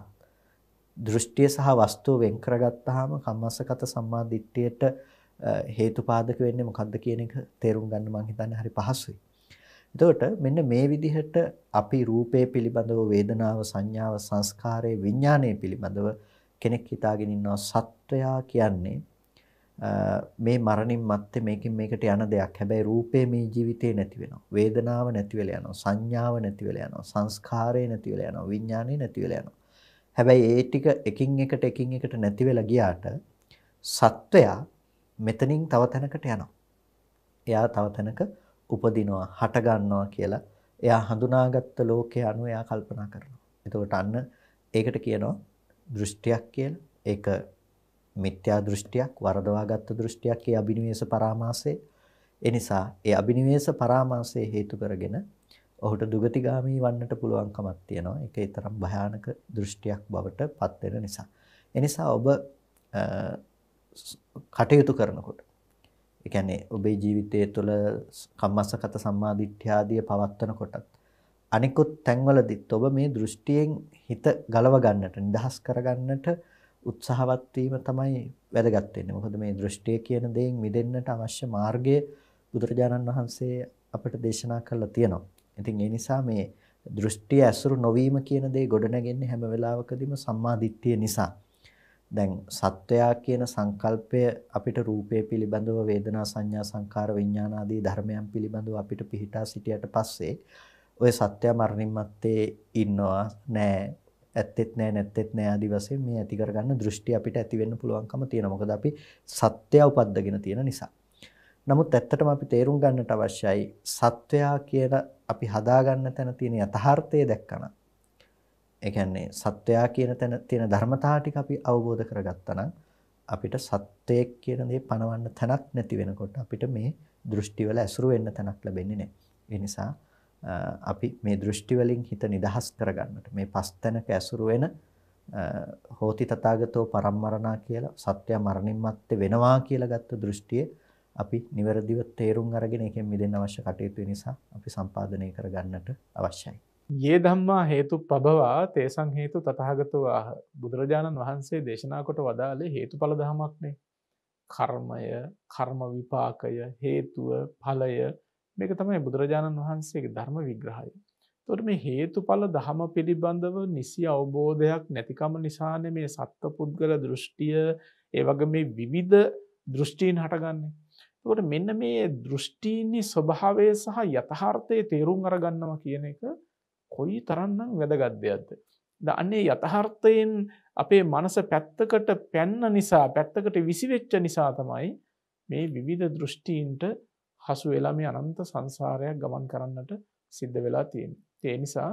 දෘෂ්ටිය සහ වස්තුව වෙන් කරගත්තාම කම්මස්සගත සම්මා දිට්ඨියට හේතුපාදක වෙන්නේ මොකද්ද කියන එක තේරුම් ගන්න මම හිතන්නේ හරි පහසුයි. එතකොට මෙන්න මේ විදිහට අපි රූපය පිළිබඳව වේදනාව සංඥාව සංස්කාරයේ විඥානය පිළිබඳව කෙනෙක් හිතාගෙන ඉන්නවා සත්වයා කියන්නේ මේ මරණින් මත්තේ මේකෙන් මේකට යන දෙයක්. හැබැයි රූපේ මේ ජීවිතේ නැති වෙනවා. වේදනාව නැති වෙලා යනවා. සංඥාව නැති වෙලා යනවා. සංස්කාරය නැති වෙලා යනවා. විඥානය නැති වෙලා යනවා. හැබැයි ඒ ටික එකින් එකට එකින් එකට නැති වෙලා ගියාට සත්වයා මෙතනින් තව තැනකට යනවා. එයා තව තැනක උපදිනවා, හට ගන්නවා කියලා එයා හඳුනාගත්ත ලෝකයේ අනු එයා කල්පනා කරනවා. එතකොට අන්න ඒකට කියනවා දෘෂ්ටියක් කියලා. ඒක මිත්‍යා දෘෂ්ටියක්, වරදවාගත්තු දෘෂ්ටියක්, ඒ අභිනිවේෂ පරාමාසය. ඒ නිසා ඒ අභිනිවේෂ පරාමාසය හේතු කරගෙන ඔහුට දුගතිගාමී වන්නට පුළුවන්කමක් තියෙනවා. ඒක ඊතරම් භයානක දෘෂ්ටියක් බවට පත් වෙන නිසා. ඒ නිසා ඔබ කටයුතු කරනකොට ඒ කියන්නේ ඔබේ ජීවිතය තුළ කම්මස්සගත සම්මාදිට්ඨිය ආදිය පවත්වනකොටත් අනිකුත් තැන්වලදීත් ඔබ මේ දෘෂ්ටියෙන් හිත ගලව ගන්නට, නිදහස් කරගන්නට උත්සාහවත් වීම තමයි වැදගත් වෙන්නේ. මොකද මේ දෘෂ්ටිය කියන දේෙන් මිදෙන්නට අවශ්‍ය මාර්ගය බුදුරජාණන් වහන්සේ අපට දේශනා කළා තියෙනවා. ඉතින් ඒ නිසා මේ දෘෂ්ටි ඇසුරු නොවීම කියන දේ ගොඩනැගෙන්නේ හැම වෙලාවකදීම සම්මා දිට්ඨිය නිසා. දැන් සත්වයා කියන සංකල්පය අපිට රූපය පිළිබඳව වේදනා සංඥා සංකාර විඥාන ආදී ධර්මයන් පිළිබඳව අපිට පිහිටා සිටියට පස්සේ ඔය සත්වයා මරණින් මත්තේ ඉන්නවා නෑ ඇත්තෙත් නෑ නැත්තෙත් නෑ ආදී වශයෙන් මේ ඇති කරගන්න දෘෂ්ටි අපිට ඇති වෙන්න පුළුවන්කම තියෙනවා. මොකද අපි සත්‍යය උපද්දගෙන තියෙන නිසා. නමුත් ඇත්තටම අපි තේරුම් ගන්නට අවශ්‍යයි සත්වයා කියලා අපි හදාගන්න තැන තියෙන යථාර්ථය දැක්කම. ඒ කියන්නේ සත්වයා කියන තැන තියෙන ධර්මතාව ටික අපි අවබෝධ කරගත්තා නම් අපිට සත්වයක් කියන දේ පණවන්න තැනක් නැති වෙනකොට අපිට මේ දෘෂ්ටිවල ඇසුරු වෙන්න තැනක් ලැබෙන්නේ නැහැ. ඒ නිසා අපි මේ දෘෂ්ටි වලින් හිත නිදහස් කරගන්නට මේ පස්තැනක ඇසුරු වෙන හෝති තථාගතෝ පරම්මරණා කියලා සත්‍ය මරණින් මත්තේ වෙනවා කියලා ගත්ත දෘෂ්ටියේ අපි නිවැරදිව තේරුම් අරගෙන එකෙන් මිදෙන්න අවශ්‍ය කටයුතු නිසා අපි සම්පාදනය කරගන්නට අවශ්‍යයි. ඒ ධම්මා හේතු පබවා තේසං හේතු තතහගතව බුදුරජාණන් වහන්සේ දේශනා කොට වදාළේ හේතු පල දහමක්නේ. කර්මය කර්ම විපාකය හේතුව පලය මේක තමයි බුදුරජාණන් වහන්සේගේ ධර්ම විග්‍රහය. තොට මේ හේතු පල දහම පිළිබඳව නිසි අවබෝධයක් නැතිකම නිසාන මේ සත්ව පුද්ගල දෘෂ්ටිය ඒවගේ මේ විවිධ දෘෂ්ටීන් හටගන්නේ. එතකොට මෙන්න මේ දෘෂ්ටීන්ගේ ස්වභාවය සහ යථාර්ථයේ තේරුම් අරගන්නවා කියන එක කොයි තරම්නම් වැදගත් දෙයක්ද. අන්නේ යථාර්ථයෙන් අපේ මනස පැත්තකට පැන්න නිසා පැත්තකට විසිවෙච්ච නිසා තමයි මේ විවිධ දෘෂ්ටීන්ට හසු වෙලා මේ අනන්ත සංසාරයක් ගමන් කරන්නට සිද්ධ වෙලා තියෙන. ඒ නිසා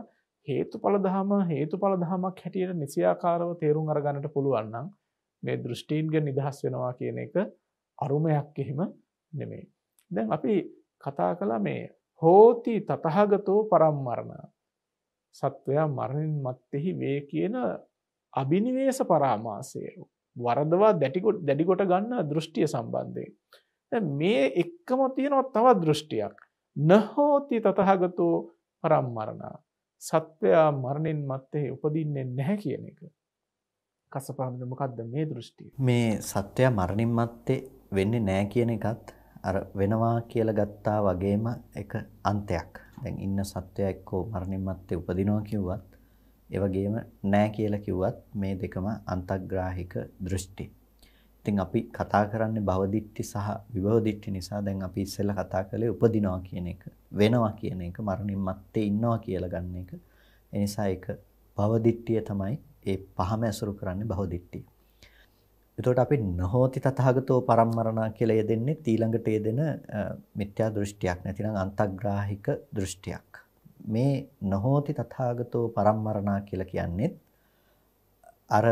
හේතුඵල දහම හේතුඵල දහමක් හැටියට නිසියාකාරව තේරුම් අරගන්නට පුළුවන් නම් මේ දෘෂ්ටීන්ගෙන් නිදහස් වෙනවා කියන එක අරුමයක් එහෙම නෙමේ. දැන් අපි කතා කළ මේ හෝති තතහගතෝ පරම්මරණ සත්වයා මරණින් මත්තෙහි වේ කියන අභිනිවේශ පරාමාසය වරදවා දැටිකොට දැඩිකොට ගන්න දෘෂ්ටිය සම්බන්ධය. මේ එක්කම තියෙනවත් තවත් දෘෂ්ටියක් නහෝති තතහගතෝ පරම්මරණ සත්වයා මරණින් මත්තෙහි උපදින්නේ නැහැ කියන එක. කසපාදන මොකක්ද මේ දෘෂ්ටිය මේ සත්‍යය මරණින් මත්තේ වෙන්නේ නෑ කියන එකත් අර වෙනවා කියලා ගත්තා වගේම එක අන්තයක්. දැන් ඉන්න සත්වය එක්කෝ මරණින් මත්තේ උපදිනවා කිව්වත් ඒ වගේම නැහැ කියලා කිව්වත් මේ දෙකම අන්තග්‍රාහික දෘෂ්ටි. ඉතින් අපි කතා කරන්නේ භවදිත්‍ති සහ විභවදිත්‍ති නිසා දැන් අපි ඉස්සෙල්ලා කතා කළේ උපදිනවා කියන එක, වෙනවා කියන එක, මරණින් මත්තේ ඉන්නවා කියලා ගන්න එක. ඒ නිසා ඒක භවදිත්‍තිය තමයි ඒ පහම ඇසුරු කරන්නේ භවදිත්‍තිය. එතකොට අපි නොහෝති තථාගතෝ පරම්මරණා කියලා යෙදෙන්නේ ඊළඟට යෙදෙන මිත්‍යා දෘෂ්ටියක් නැතිනම් අන්තග්‍රාහික දෘෂ්ටියක්. මේ නොහෝති තථාගතෝ පරම්මරණා කියලා කියන්නේ අර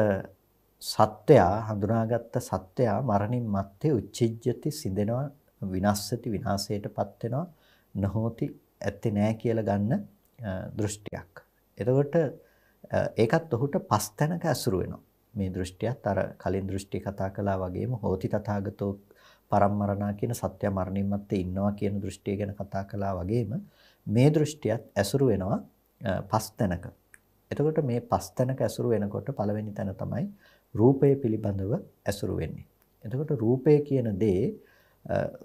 සත්‍යයා හඳුනාගත්ත සත්‍යයා මරණින් මත්තේ උච්චිජ්ජති සිඳෙනවා විනාශති විනාශයටපත් වෙනවා නොහෝති ඇත්තේ නෑ කියලා ගන්න දෘෂ්ටියක්. එතකොට ඒකත් ඔහුට පස්තැනක ඇසුරු වෙනවා. මේ දෘෂ්ටියත් අර කලින් දෘෂ්ටි කතා කළා වගේම හෝති තථාගතෝ පරම්මරණා කියන සත්‍ය මරණින් මැත්තේ ඉන්නවා කියන දෘෂ්ටිය ගැන කතා කළා වගේම මේ දෘෂ්ටියත් ඇසුරු වෙනවා පස් තැනක. එතකොට මේ පස් තැනක ඇසුරු වෙනකොට පළවෙනි තැන තමයි රූපය පිළිබඳව ඇසුරු වෙන්නේ. එතකොට රූපය කියන දේ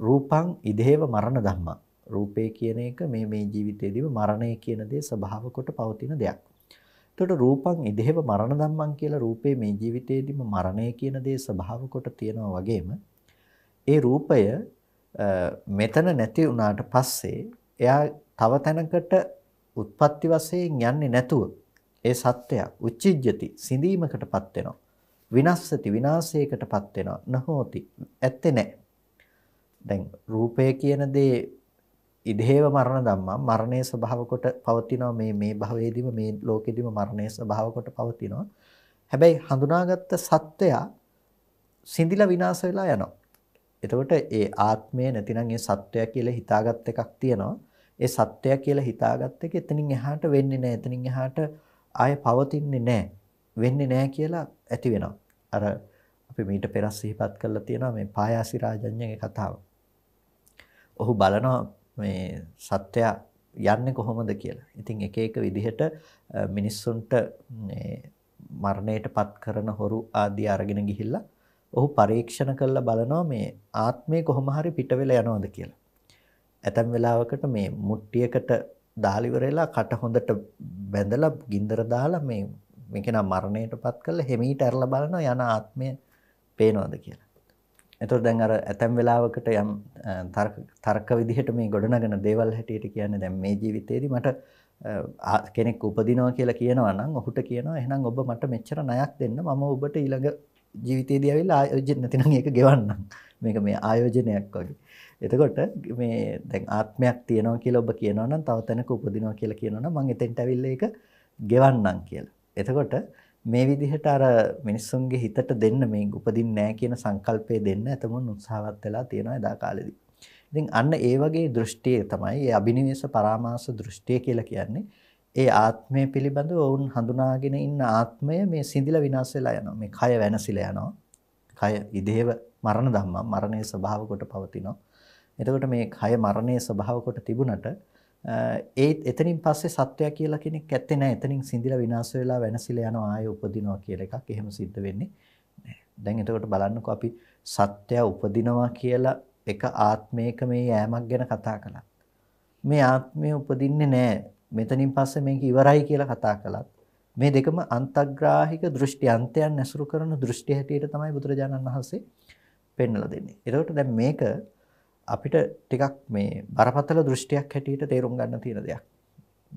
රූපං ඉදේව මරණ ධම්මා. රූපය කියන එක මේ මේ ජීවිතේදීම මරණය කියන දේ ස්වභාව කොට පවතින දෙයක්. එතකොට රූපං ඉදේව මරණ ධම්මං කියලා රූපේ මේ ජීවිතේදීම මරණය කියන දේ ස්වභාව කොට තියෙනවා වගේම ඒ රූපය මෙතන නැති වුණාට පස්සේ එයා තව තැනකට උත්පත්ති වශයෙන් යන්නේ නැතුව ඒ සත්‍යයක් උච්චිජ්ජති සිඳීමකටපත් වෙනවා විනස්සති විනාශයකටපත් වෙනවා නහෝති ඇත්තේ නැහැ දැන් රූපය කියන දේ ඉදේව මරණ ධම්මම් මරණයේ ස්වභාව කොට පවතිනවා මේ මේ භවයේදීම මේ ලෝකෙදීම මරණයේ ස්වභාව කොට පවතිනවා. හැබැයි හඳුනාගත්ත සත්‍යය සිඳිලා විනාශ වෙලා යනවා. එතකොට ඒ ආත්මය නැතිනම් ඒ සත්‍යය කියලා හිතාගත් එකක් තියෙනවා. ඒ සත්‍යය කියලා හිතාගත් එක එතනින් එහාට වෙන්නේ නැහැ. එතනින් එහාට ආය පවතින්නේ නැහැ. වෙන්නේ නැහැ කියලා ඇති වෙනවා. අර අපි මීට පෙර සිහිපත් කරලා තියෙනවා මේ පායාසි රාජඤ්ඤගේ කතාව. ඔහු බලනවා මේ සත්‍යය යන්නේ කොහොමද කියලා. ඉතින් එක එක විදිහට මිනිස්සුන්ට මේ මරණයටපත් කරන හොරු ආදී අරගෙන ගිහිල්ලා ඔහු පරීක්ෂණ කරලා බලනවා මේ ආත්මය කොහොම හරි පිට වෙලා යනවද කියලා. ඇතැම් වෙලාවකට මේ මුට්ටියකට දාලා ඉවරලා කට හොඳට බැඳලා ගින්දර දාලා මේ මේක නම් මරණයටපත් කරලා හෙමීට ඇරලා බලනවා යන ආත්මය පේනවද කියලා. එතකොට දැන් අර ඇතැම් වෙලාවකට යම් තර්ක විදිහට මේ ගොඩනගන දේවල් හැටියට කියන්නේ දැන් මේ ජීවිතේදී මට කෙනෙක් උපදිනවා කියලා කියනවා නම් ඔහුට කියනවා එහෙනම් ඔබ මට මෙච්චර ණයක් දෙන්න මම ඔබට ඊළඟ ජීවිතේදී ඇවිල්ලා ආයෝජන නැතිනම් ඒක ගෙවන්නම්. මේක මේ ආයෝජනයක් වගේ. එතකොට මේ දැන් ආත්මයක් තියෙනවා කියලා ඔබ කියනවා නම් තව තැනක උපදිනවා කියලා කියනවා නම් මම එතෙන්ට ඇවිල්ලා ඒක ගෙවන්නම් කියලා. එතකොට මේ විදිහට අර මිනිස්සුන්ගේ හිතට දෙන්න මේ උපදින්නේ නැහැ කියන සංකල්පය දෙන්න එතමුන් උත්සාහවත් වෙලා තියෙනවා එදා කාලෙදී. ඉතින් අන්න ඒ වගේ දෘෂ්ටිය තමයි ඒ අභිනිවෙස පරාමාස දෘෂ්ටිය කියලා කියන්නේ. ඒ ආත්මය පිළිබඳව වුන් හඳුනාගෙන ඉන්න ආත්මය මේ සිඳිලා විනාශ වෙලා යනවා. මේ කය වෙනසිලා යනවා. කය ඉදේව මරණ ධම්ම මරණයේ ස්වභාව කොට පවතිනවා. එතකොට මේ කය මරණයේ ස්වභාව කොට තිබුණට ඒත් එතනින් පස්සේ සත්වයා කියලා කෙනෙක් ඇත්තේ නැහැ. එතනින් සිඳිලා විනාශ වෙලා වෙනසිලා යනවා ආයෙ උපදිනවා කියලා එකක් එහෙම සිද්ධ වෙන්නේ නැහැ. දැන් එතකොට බලන්නකෝ අපි සත්වයා උපදිනවා කියලා එක ආත්මයක මේ යෑමක් ගැන කතා කළා. මේ ආත්මය උපදින්නේ නැහැ. මෙතනින් පස්සේ මේක ඉවරයි කියලා කතා කළා. මේ දෙකම අන්තග්‍රාහික දෘෂ්ටි අන්තයන් ඇසුරු කරන දෘෂ්ටි හැටියට තමයි බුදුරජාණන් වහන්සේ පෙන්වලා දෙන්නේ. ඒකට දැන් මේක අපිට ටිකක් මේ බරපතල දෘෂ්ටියක් හැටියට තේරුම් ගන්න තියෙන දෙයක්.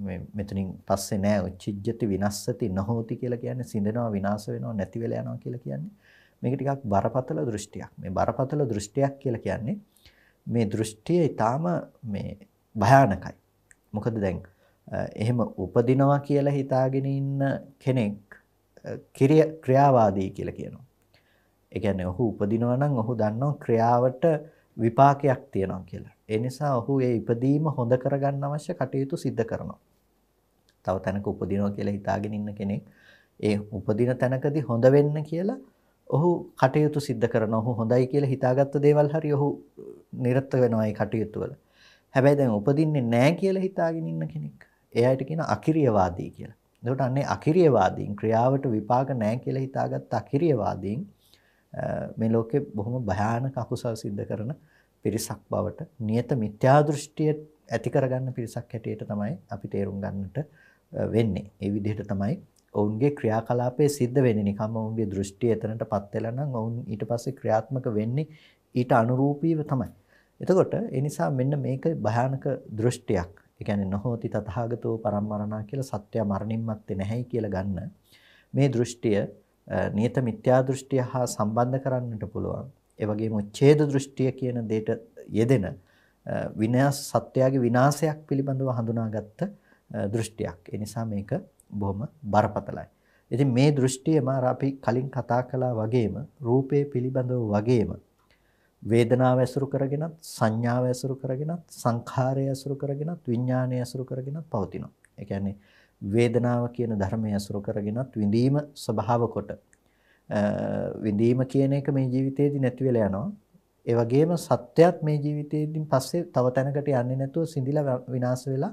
මේ මෙතනින් පස්සේ නෑ උච්චිජ්ජති විනස්සති නොහෝති කියලා කියන්නේ සිඳනවා විනාශ වෙනවා නැති වෙලා යනවා කියලා කියන්නේ. මේක ටිකක් බරපතල දෘෂ්ටියක්. මේ බරපතල දෘෂ්ටියක් කියලා කියන්නේ මේ දෘෂ්ටිය ඊටාම මේ භයානකයි. මොකද දැන් එහෙම උපදිනවා කියලා හිතාගෙන ඉන්න කෙනෙක් ක්‍රියාවාදී කියලා කියනවා. ඒ කියන්නේ ඔහු උපදිනවා නම් ඔහු දන්නවා ක්‍රියාවට විපාකයක් තියෙනවා කියලා. ඒ නිසා ඔහු ඒ ඉපදීම හොඳ කරගන්න අවශ්‍ය කටයුතු සිද්ධ කරනවා. තව තැනක උපදිනවා කියලා හිතාගෙන ඉන්න කෙනෙක් ඒ උපදින තැනකදී හොඳ වෙන්න කියලා ඔහු කටයුතු සිද්ධ කරනවා. ඔහු හොඳයි කියලා හිතාගත්ත දේවල් හරි ඔහු නිරත වෙනවා ඒ කටයුතු වල. හැබැයි දැන් උපදින්නේ නැහැ කියලා හිතාගෙන ඉන්න කෙනෙක්. එයාට කියන අකිරියවාදී කියලා. එතකොට අන්නේ අකිරියවාදීන් ක්‍රියාවට විපාක නැහැ කියලා හිතාගත් අකිරියවාදීන් මේ ලෝකේ බොහොම භයානක අකුසල් සිද්ධ කරන පිරිසක් බවට නියත මිත්‍යා දෘෂ්ටිය ඇති කරගන්න පිරිසක් හැටියට තමයි අපි තේරුම් ගන්නට වෙන්නේ. ඒ විදිහට තමයි ඔවුන්ගේ ක්‍රියාකලාපයේ සිද්ධ වෙන්නේ. නිකම්ම ඔවුන්ගේ දෘෂ්ටිය එතනටපත් වෙලා නම් ඔවුන් ඊට පස්සේ ක්‍රියාත්මක වෙන්නේ ඊට අනුරූපීව තමයි. එතකොට ඒ නිසා මෙන්න මේක භයානක දෘෂ්ටියක්. ඒ කියන්නේ නොහෝති තථාගතෝ පරම්මරණා කියලා සත්‍ය මරණින්මත් නැහැයි කියලා ගන්න මේ දෘෂ්ටිය නියත මිත්‍යා දෘෂ්ටිය හා සම්බන්ධ කරන්නට පුළුවන්. ඒ වගේම ඡේද දෘෂ්ටිය කියන දෙයට යෙදෙන විනාශ සත්‍යයේ විනාශයක් පිළිබඳව හඳුනාගත්ත දෘෂ්ටියක්. ඒ නිසා මේක බොහොම බරපතලයි. ඉතින් මේ දෘෂ්ටියම අර අපි කලින් කතා කළා වගේම රූපේ පිළිබඳව වගේම වේදනාව ඇසුරු කරගෙනත් සංඥාව ඇසුරු කරගෙනත් සංඛාරය ඇසුරු කරගෙනත් විඥානය ඇසුරු කරගෙනත් පවතිනවා. ඒ කියන්නේ වේදනාව කියන ධර්මය අසුර කරගෙනත් විඳීම ස්වභාව කොට විඳීම කියන එක මේ ජීවිතේදී නැති වෙලා යනවා. ඒ වගේම සත්‍යයත් මේ ජීවිතේදී පස්සේ තව තැනකට යන්නේ නැතුව සිඳිලා විනාශ වෙලා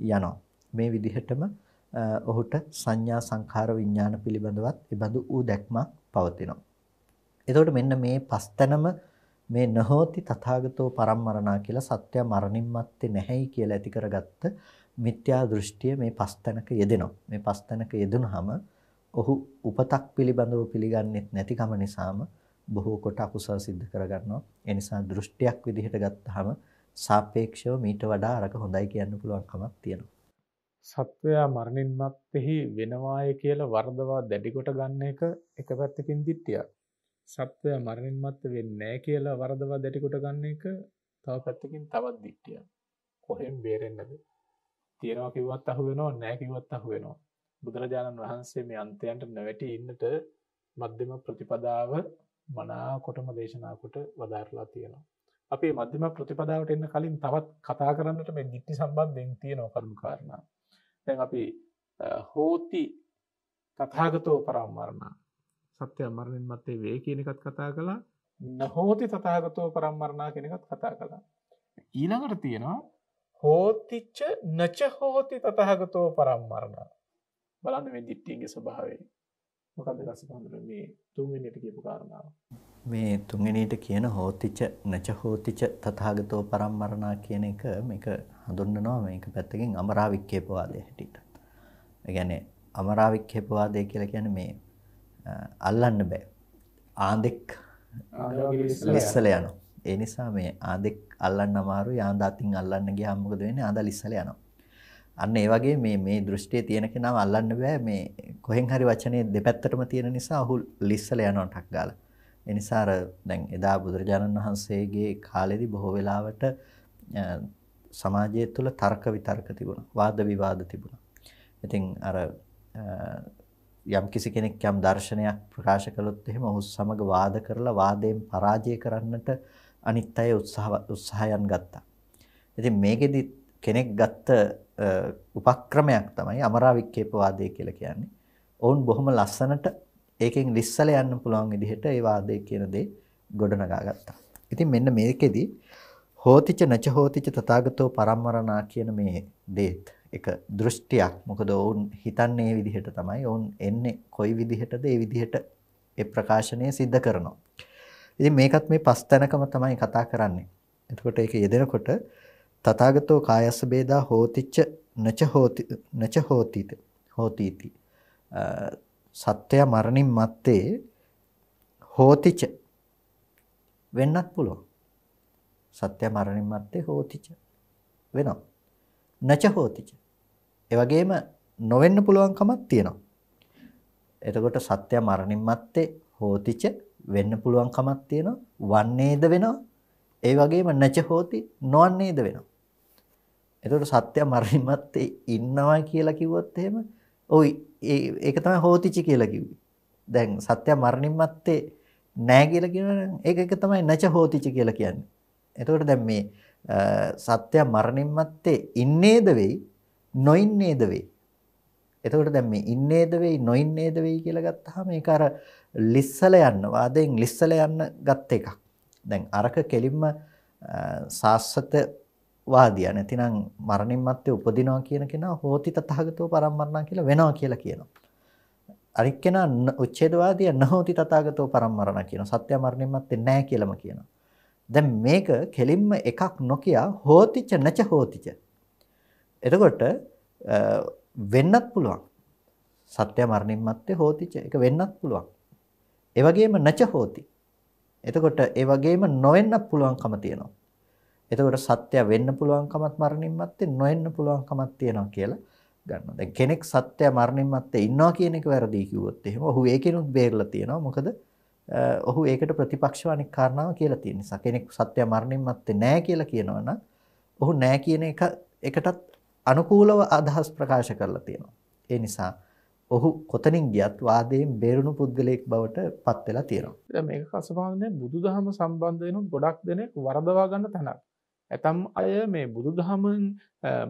යනවා. මේ විදිහටම ඔහුට සංඥා සංඛාර විඥාන පිළිබඳවත් ඒබඳු ඌ දැක්මක් පවතිනවා. එතකොට මෙන්න මේ පස්තනම මේ නොහෝති තථාගතෝ පරම්මරණා කියලා සත්‍ය මරණින් මත්තේ නැහැයි කියලා ඇති කරගත්ත මිත්‍යා දෘෂ්ටිය මේ පස්තනක යෙදෙනවා. මේ පස්තනක යෙදුනහම ඔහු උපතක් පිළිබඳව පිළිගන්නෙත් නැතිකම නිසාම බොහෝ කොට අකුසල් සිද්ධ කරගන්නවා. ඒ නිසා දෘෂ්ටියක් විදිහට ගත්තාම සාපේක්ෂව මීට වඩා අරක හොඳයි කියන්න පුළුවන් කමක් තියෙනවා. සත්වයා මරණින් මත්තෙහි වෙනවාය කියලා වර්ධවා දැඩි කොට ගන්න එක එක පැත්තකින් දිට්ටියක්. සත්වයා මරණින් මත්තේ වෙන්නේ නැහැ කියලා වර්ධවා දැඩි කොට ගන්න එක තව පැත්තකින් තවත් දිට්ටියක්. කොහෙන් බේරෙන්නද? තියෙනවා කිව්වත් අහු වෙනවා නෑ කිව්වත් අහු වෙනවා බුදුරජාණන් වහන්සේ මේ අන්තයන්ට නැවැටි ඉන්නට මධ්‍යම ප්‍රතිපදාව මනා කොටම දේශනාකොට වදාරලා තියෙනවා අපේ මධ්‍යම ප්‍රතිපදාවට එන්න කලින් තවත් කතා කරන්නට මේ දිිට්ටි සම්බන්ධයෙන් තියෙනව කරුණු කාරණා දැන් අපි හෝති තතාගතෝ පරම්මරණ සත්‍ය අමරණින් මත්තේ වේ කියනකත් කතා කලා නොහෝති තතාගතෝ පරම්මරණා කෙනෙකත් කතා කලා ඊළඟට තියෙනවා හෝතිච්ච නච හෝති තතහගතෝ පරම්මරණ. බලන්න මේ දිට්ඨියගේ ස්වභාවය. මොකද රසපන්දුර මේ තුන්වෙනියට කියපු කාරණාව. මේ තුන්වෙනියට කියන හෝතිච නච හෝතිච තතහගතෝ පරම්මරණා කියන එක මේක හඳුන්වනවා මේක පැත්තකින් අමරාවික්කේපවාදයේ හැටියට. ඒ කියන්නේ අමරාවික්කේපවාදය කියලා කියන්නේ මේ අල්ලන්න බෑ. ආන්දෙක් ඉස්සල යනවා. ඒ නිසා මේ ආදෙක් අල්ලන්න අමාරුයි ආඳාතින් අල්ලන්න ගියාම මොකද වෙන්නේ ආඳා ලිස්සල යනවා. අන්න ඒ වගේ මේ මේ දෘෂ්ටියේ තියෙන කෙනාව අල්ලන්න බෑ මේ කොහෙන් හරි වචනේ දෙපැත්තටම තියෙන නිසා ඔහු ලිස්සල යනවා ටක් ගාලා. ඒ නිසා අර දැන් එදා බුදුරජාණන් වහන්සේගේ කාලෙදි බොහෝ වෙලාවට සමාජය තුළ තර්ක විතර්ක තිබුණා. වාද විවාද තිබුණා. ඉතින් අර යම් කිසි කෙනෙක් යම් දර්ශනයක් ප්‍රකාශ කළොත් එහෙම ඔහු සමග වාද කරලා වාදයෙන් පරාජය කරන්නට අනිත් අය උත්සාහයන් ගත්තා. ඉතින් මේකෙදි කෙනෙක් ගත්ත උපක්‍රමයක් තමයි අමරාවික්කේපවාදය කියලා කියන්නේ. ඔවුන් බොහොම ලස්සනට ඒකෙන් ලිස්සල යන්න පුළුවන් විදිහට ඒ වාදය කියන දේ ගොඩනගා ගත්තා. ඉතින් මෙන්න මේකෙදි හෝතිච නච හෝතිච තථාගතෝ පරම්මරණා කියන මේ දේත් එක දෘෂ්ටියක්. මොකද ඔවුන් හිතන්නේ විදිහට තමයි. ඔවුන් එන්නේ කොයි විදිහටද ඒ විදිහට ඒ ප්‍රකාශනය සිද්ධ කරනවා. ඉතින් මේකත් මේ පස් තැනකම තමයි කතා කරන්නේ. එතකොට ඒක යෙදෙනකොට තථාගතෝ කායස්ස බේදා හෝතිච්ච නච හෝති නච හෝතිත හෝතිති. සත්‍යය මරණින් මත්තේ හෝතිච වෙන්නත් පුළුවන්. සත්‍ය මරණින් මත්තේ හෝතිච වෙනවා. නච හෝතිච. ඒ වගේම නොවෙන්න පුළුවන්කමක් තියෙනවා. එතකොට සත්‍ය මරණින් මත්තේ හෝතිච වෙන්න පුළුවන් කමක් තියෙනවා. වන්නේද වෙනවා. ඒ වගේම නැච හෝති නොවන්නේද වෙනවා. එතකොට සත්‍ය මරණිමත් ඉන්නවා කියලා කිව්වොත් එහෙම ඔයි ඒක තමයි හෝතිචි කියලා කිව්වේ. දැන් සත්‍ය මරණිමත් නැහැ කියලා කියනවනම් ඒක ඒක තමයි නැච හෝතිචි කියලා කියන්නේ. එතකොට දැන් මේ සත්‍ය මරණිමත් ඉන්නේද වෙයි නොඉන්නේද වෙයි. එතකොට දැන් මේ ඉන්නේද වෙයි නොඉන්නේද වෙයි කියලා ගත්තාම ඒක අර ලිස්සල යන්න වාදයෙන් ලිස්සල යන්න ගත් එකක්. දැන් අරක කෙලින්ම සාස්වත වාදියා නැතිනම් මරණින් මත්තේ උපදිනවා කියන කෙනා හෝති තථාගතෝ පරම්මරණා කියලා වෙනවා කියලා කියනවා. අනික් කෙනා උච්ඡේදවාදියා නහෝති තථාගතෝ පරම්මරණා කියන සත්‍ය මරණින් මත්තේ නැහැ කියලාම කියනවා. දැන් මේක කෙලින්ම එකක් නොකිය හෝතිච නච හෝතිච. එතකොට වෙන්නත් පුළුවන්. සත්‍ය මරණින් මත්තේ හෝතිච එක වෙන්නත් පුළුවන්. ඒ වගේම නැච හෝති. එතකොට ඒ වගේම නොවෙන්නත් පුළුවන්කම තියෙනවා. එතකොට සත්‍ය වෙන්න පුළුවන්කමත් මරණින් මත්තේ නොවෙන්න පුළුවන්කමක් තියෙනවා කියලා ගන්නවා. දැන් කෙනෙක් සත්‍ය මරණින් මත්තේ ඉන්නවා කියන එක වැරදි කිව්වොත් එහෙම ඔහු ඒකිනුත් බේරලා තියෙනවා. මොකද ඔහු ඒකට ප්‍රතිපක්ෂව අනෙක් කාරණාව කියලා තියෙන නිසා කෙනෙක් සත්‍ය මරණින් මත්තේ නැහැ කියලා කියනවා නම් ඔහු නැහැ කියන එක එකටත් අනුකූලව අදහස් ප්‍රකාශ කරලා තියෙනවා. ඒ නිසා ඔහු කොතනින් ගියත් වාදයෙන් බේරුණු පුද්ගලයෙක් බවට පත් වෙලා තියෙනවා. දැන් මේක කසපාදනේ බුදුදහම සම්බන්ධ වෙනුත් ගොඩක් දෙනෙක් වරදවා ගන්න තැනක්. ඇතම් අය මේ බුදුදහමෙන්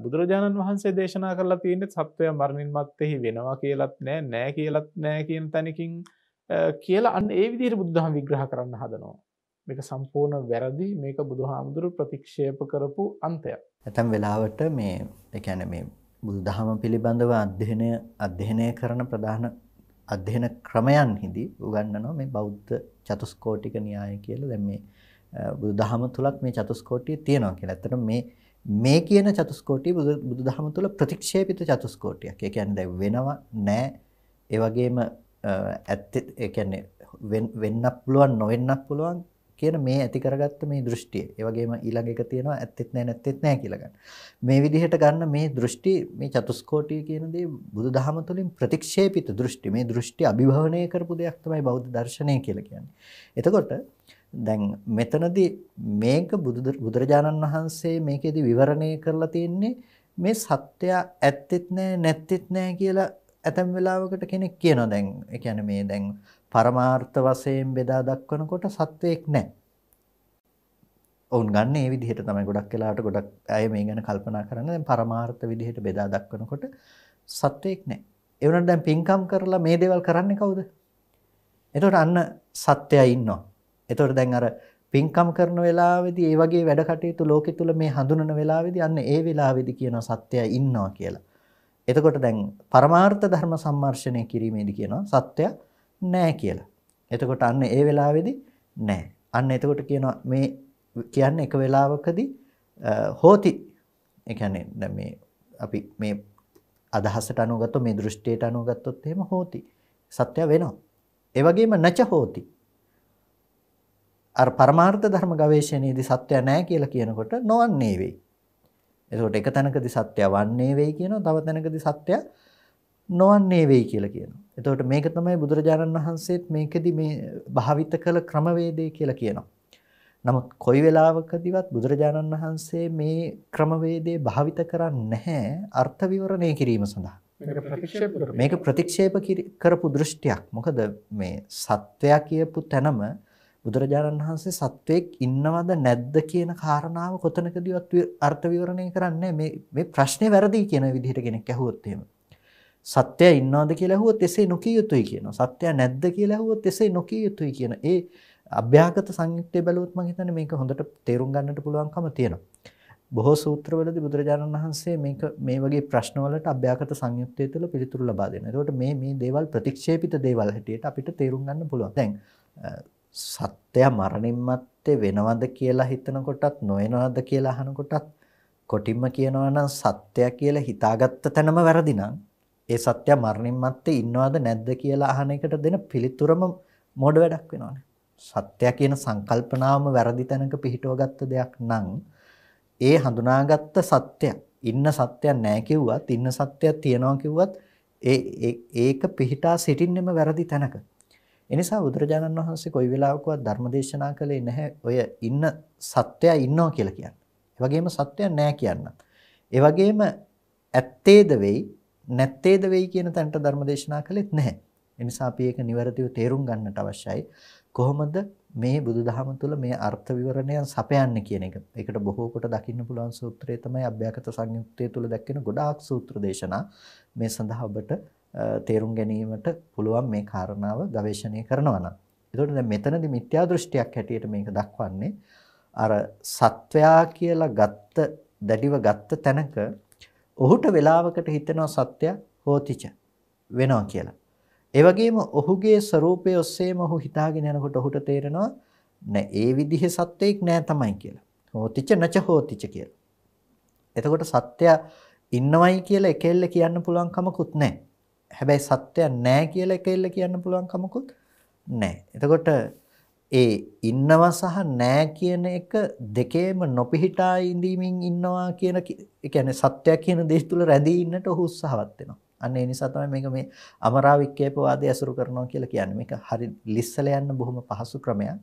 බුදුරජාණන් වහන්සේ දේශනා කරලා තියෙන්නේ සත්වය මරණින් මත්තේහි වෙනවා කියලත් නෑ නෑ කියලත් නෑ කියන තැනකින් කියලා අන්න ඒ විදිහට බුදුදහම විග්‍රහ කරන්න හදනවා. මේක සම්පූර්ණ වැරදි මේක බුදුහාමුදුරු ප්‍රතික්ෂේප කරපු අන්තයක්. ඇතම් වෙලාවට මේ ඒ කියන්නේ මේ බුදුදහම පිළිබඳව අධ්‍යයනය අධ්‍යයනය කරන ප්‍රධාන අධ්‍යයන ක්‍රමයන්හිදී උගන්වනවා මේ බෞද්ධ චතුස්කෝටික න්‍යාය කියලා. දැන් මේ බුදුදහම තුලත් මේ චතුස්කෝටිය තියෙනවා කියලා. ඇත්තට මේ මේ කියන චතුස්කෝටිය බුදුදහම තුල ප්‍රතික්ෂේපිත චතුස්කෝටියක්. ඒ කියන්නේ දැන් වෙනව නෑ. ඒ වගේම ඇත්ත ඒ කියන්නේ වෙන්න පුළුවන් නොවෙන්නත් පුළුවන් කියන මේ ඇති කරගත්ත මේ දෘෂ්ටිය. ඒ වගේම ඊළඟ එක තියෙනවා ඇත්තෙත් නැහැ නැත්තෙත් නැහැ කියලා ගන්න. මේ විදිහට ගන්න මේ දෘෂ්ටි මේ චතුස්කෝටි කියන දේ බුදුදහම තුළින් ප්‍රතික්ෂේපිත දෘෂ්ටි. මේ දෘෂ්ටි අභිභවනය කරපු දෙයක් තමයි බෞද්ධ දර්ශනය කියලා කියන්නේ. එතකොට දැන් මෙතනදී මේක බුදුරජාණන් වහන්සේ මේකෙදි විවරණය කරලා තියෙන්නේ මේ සත්‍යය ඇත්තෙත් නැහැ නැත්තෙත් නැහැ කියලා ඇතැම් වෙලාවකට කෙනෙක් කියනවා දැන් ඒ කියන්නේ මේ දැන් පරමාර්ථ වශයෙන් බෙදා දක්වනකොට සත්වයක් නැහැ. ඔවුන් ගන්න මේ විදිහට තමයි ගොඩක් වෙලාවට ගොඩක් අය මේ ගැන කල්පනා කරන්නේ. දැන් පරමාර්ථ විදිහට බෙදා දක්වනකොට සත්වයක් නැහැ. ඒ වුණාට දැන් පින්කම් කරලා මේ දේවල් කරන්නේ කවුද? එතකොට අන්න සත්‍යය ඉන්නවා. එතකොට දැන් අර පින්කම් කරන වෙලාවේදී ඒ වගේ වැඩ කටයුතු ලෝකෙ තුල මේ හඳුනන වෙලාවේදී අන්න ඒ වෙලාවේදී කියන සත්‍යය ඉන්නවා කියලා. එතකොට දැන් පරමාර්ථ ධර්ම සම්මර්ෂණය කිරීමේදී කියනවා සත්‍යය නැහැ කියලා. එතකොට අන්න ඒ වෙලාවේදී නැහැ. අන්න එතකොට කියනවා මේ කියන්නේ එක වෙලාවකදී හෝති ඒ කියන්නේ දැන් මේ අපි මේ අදහසට අනුව ගත්තොත් මේ දෘෂ්ටියට අනුව ගත්තොත් එහෙම හෝති. සත්‍ය වෙනවා. ඒ වගේම නච හෝති. අර පරමාර්ථ ධර්ම ගවේෂණයේදී සත්‍ය නැහැ කියලා කියනකොට නොවන්නේ වෙයි. එතකොට එක තැනකදී සත්‍ය වන්නේ වෙයි කියනවා, තව තැනකදී සත්‍ය නොවන්නේ වෙයි කියලා කියනවා. එතකොට මේක තමයි බුදුරජාණන් වහන්සේත් මේකෙදි මේ භාවිත කළ ක්‍රමවේදය කියලා කියනවා. නමුත් කොයි වෙලාවකදීවත් බුදුරජාණන් වහන්සේ මේ ක්‍රමවේදය භාවිත කරන්නේ නැහැ අර්ථ විවරණය කිරීම සඳහා. මේක ප්‍රතික්ෂේප කරපු දෘෂ්ටියක්. මොකද මේ සත්වයා කියපු තැනම බුදුරජාණන් වහන්සේ සත්වෙක් ඉන්නවද නැද්ද කියන කාරණාව කොතනකදීවත් අර්ථ විවරණය කරන්නේ මේ මේ ප්‍රශ්නේ වැරදි කියන විදිහට කෙනෙක් ඇහුවොත් එහෙම. සත්‍යය ඉන්නවද කියලා ඇහුවොත් එසේ නොකිය යුතුයි කියනවා. සත්‍යය නැද්ද කියලා ඇහුවොත් එසේ නොකිය යුතුයි කියන ඒ අභ්‍යාගත සංයුක්තය බැලුවොත් මම හිතන්නේ මේක හොඳට තේරුම් ගන්නට පුළුවන්කම තියෙනවා. බොහෝ සූත්‍රවලදී බුදුරජාණන් වහන්සේ මේක මේ වගේ ප්‍රශ්නවලට අභ්‍යාගත සංයුක්තය තුළ පිළිතුරු ලබා දෙනවා. ඒකට මේ මේ දේවල් ප්‍රතික්ෂේපිත දේවල් හැටියට අපිට තේරුම් ගන්න පුළුවන්. දැන් සත්‍යය මරණින් මත්තේ වෙනවද කියලා හිතනකොටත් නොවෙනවද කියලා අහනකොටත් කොටින්ම කියනවා නම් සත්‍යය කියලා හිතාගත්ත තැනම වැරදි නම් ඒ සත්‍ය මරණින් මත්තේ ඉන්නවද නැද්ද කියලා අහන එකට දෙන පිළිතුරම මොඩ වැඩක් වෙනවනේ. සත්‍ය කියන සංකල්පනාවම වැරදි තැනක පිහිටවගත්ත දෙයක් නම් ඒ හඳුනාගත්ත සත්‍ය ඉන්න සත්‍යයක් නැහැ කිව්වත් ඉන්න සත්‍යයක් තියනවා කිව්වත් ඒ ඒක පිහිටා සිටින්නෙම වැරදි තැනක. එනිසා බුදුරජාණන් වහන්සේ කොයි වෙලාවකවත් ධර්මදේශනා කළේ නැහැ ඔය ඉන්න සත්‍යය ඉන්නවා කියලා කියන්නේ. ඒ වගේම සත්‍යයක් නැහැ කියන්න. ඒ වගේම ඇත්තේද වෙයි නැත්තේද වෙයි කියන තැනට ධර්ම දේශනා කළෙත් නැහැ. ඒ නිසා අපි ඒක නිවැරදිව තේරුම් ගන්නට අවශ්‍යයි. කොහොමද මේ බුදුදහම තුළ මේ අර්ථ විවරණයන් සපයන්නේ කියන එක. ඒකට බොහෝ කොට දකින්න පුළුවන් සූත්‍රය තමයි අභ්‍යගත සංයුත්තේ තුළ දැක්වෙන ගොඩාක් සූත්‍ර දේශනා. මේ සඳහා ඔබට තේරුම් ගැනීමට පුළුවන් මේ කාරණාව ගවේෂණය කරනවා නම්. ඒතකොට දැන් මෙතනදි මිත්‍යා දෘෂ්ටියක් හැටියට මේක දක්වන්නේ අර සත්වයා කියලා ගත්ත දැඩිව ගත්ත තැනක ඔහුට වෙලාවකට හිතෙනවා සත්‍ය හෝතිච වෙනවා කියලා. ඒ වගේම ඔහුගේ ස්වરૂපය ඔස්සේම ඔහු හිතාගෙන යනකොට ඔහුට තේරෙනවා නෑ ඒ විදිහේ සත්‍යයක් නෑ තමයි කියලා. හෝතිච නච හෝතිච කියලා. එතකොට සත්‍ය ඉන්නවයි කියලා එකෙල්ල කියන්න පුළුවන් කමකුත් නෑ. හැබැයි සත්‍ය නෑ කියලා එකෙල්ල කියන්න පුළුවන් කමකුත් නෑ. එතකොට ඒ ඉන්නව සහ නෑ කියන එක දෙකේම නොපිහිටා ඉඳීමින් ඉන්නවා කියන ඒ කියන්නේ සත්‍යයක් කියන දේ තුළ රැඳී ඉන්නට ඔහු උත්සාහවත් වෙනවා. අන්න ඒ නිසා තමයි මේක මේ අමරාවික්කේපවාදය අසුරු කරනවා කියලා කියන්නේ. මේක හරි ලිස්සල යන්න බොහොම පහසු ක්‍රමයක්.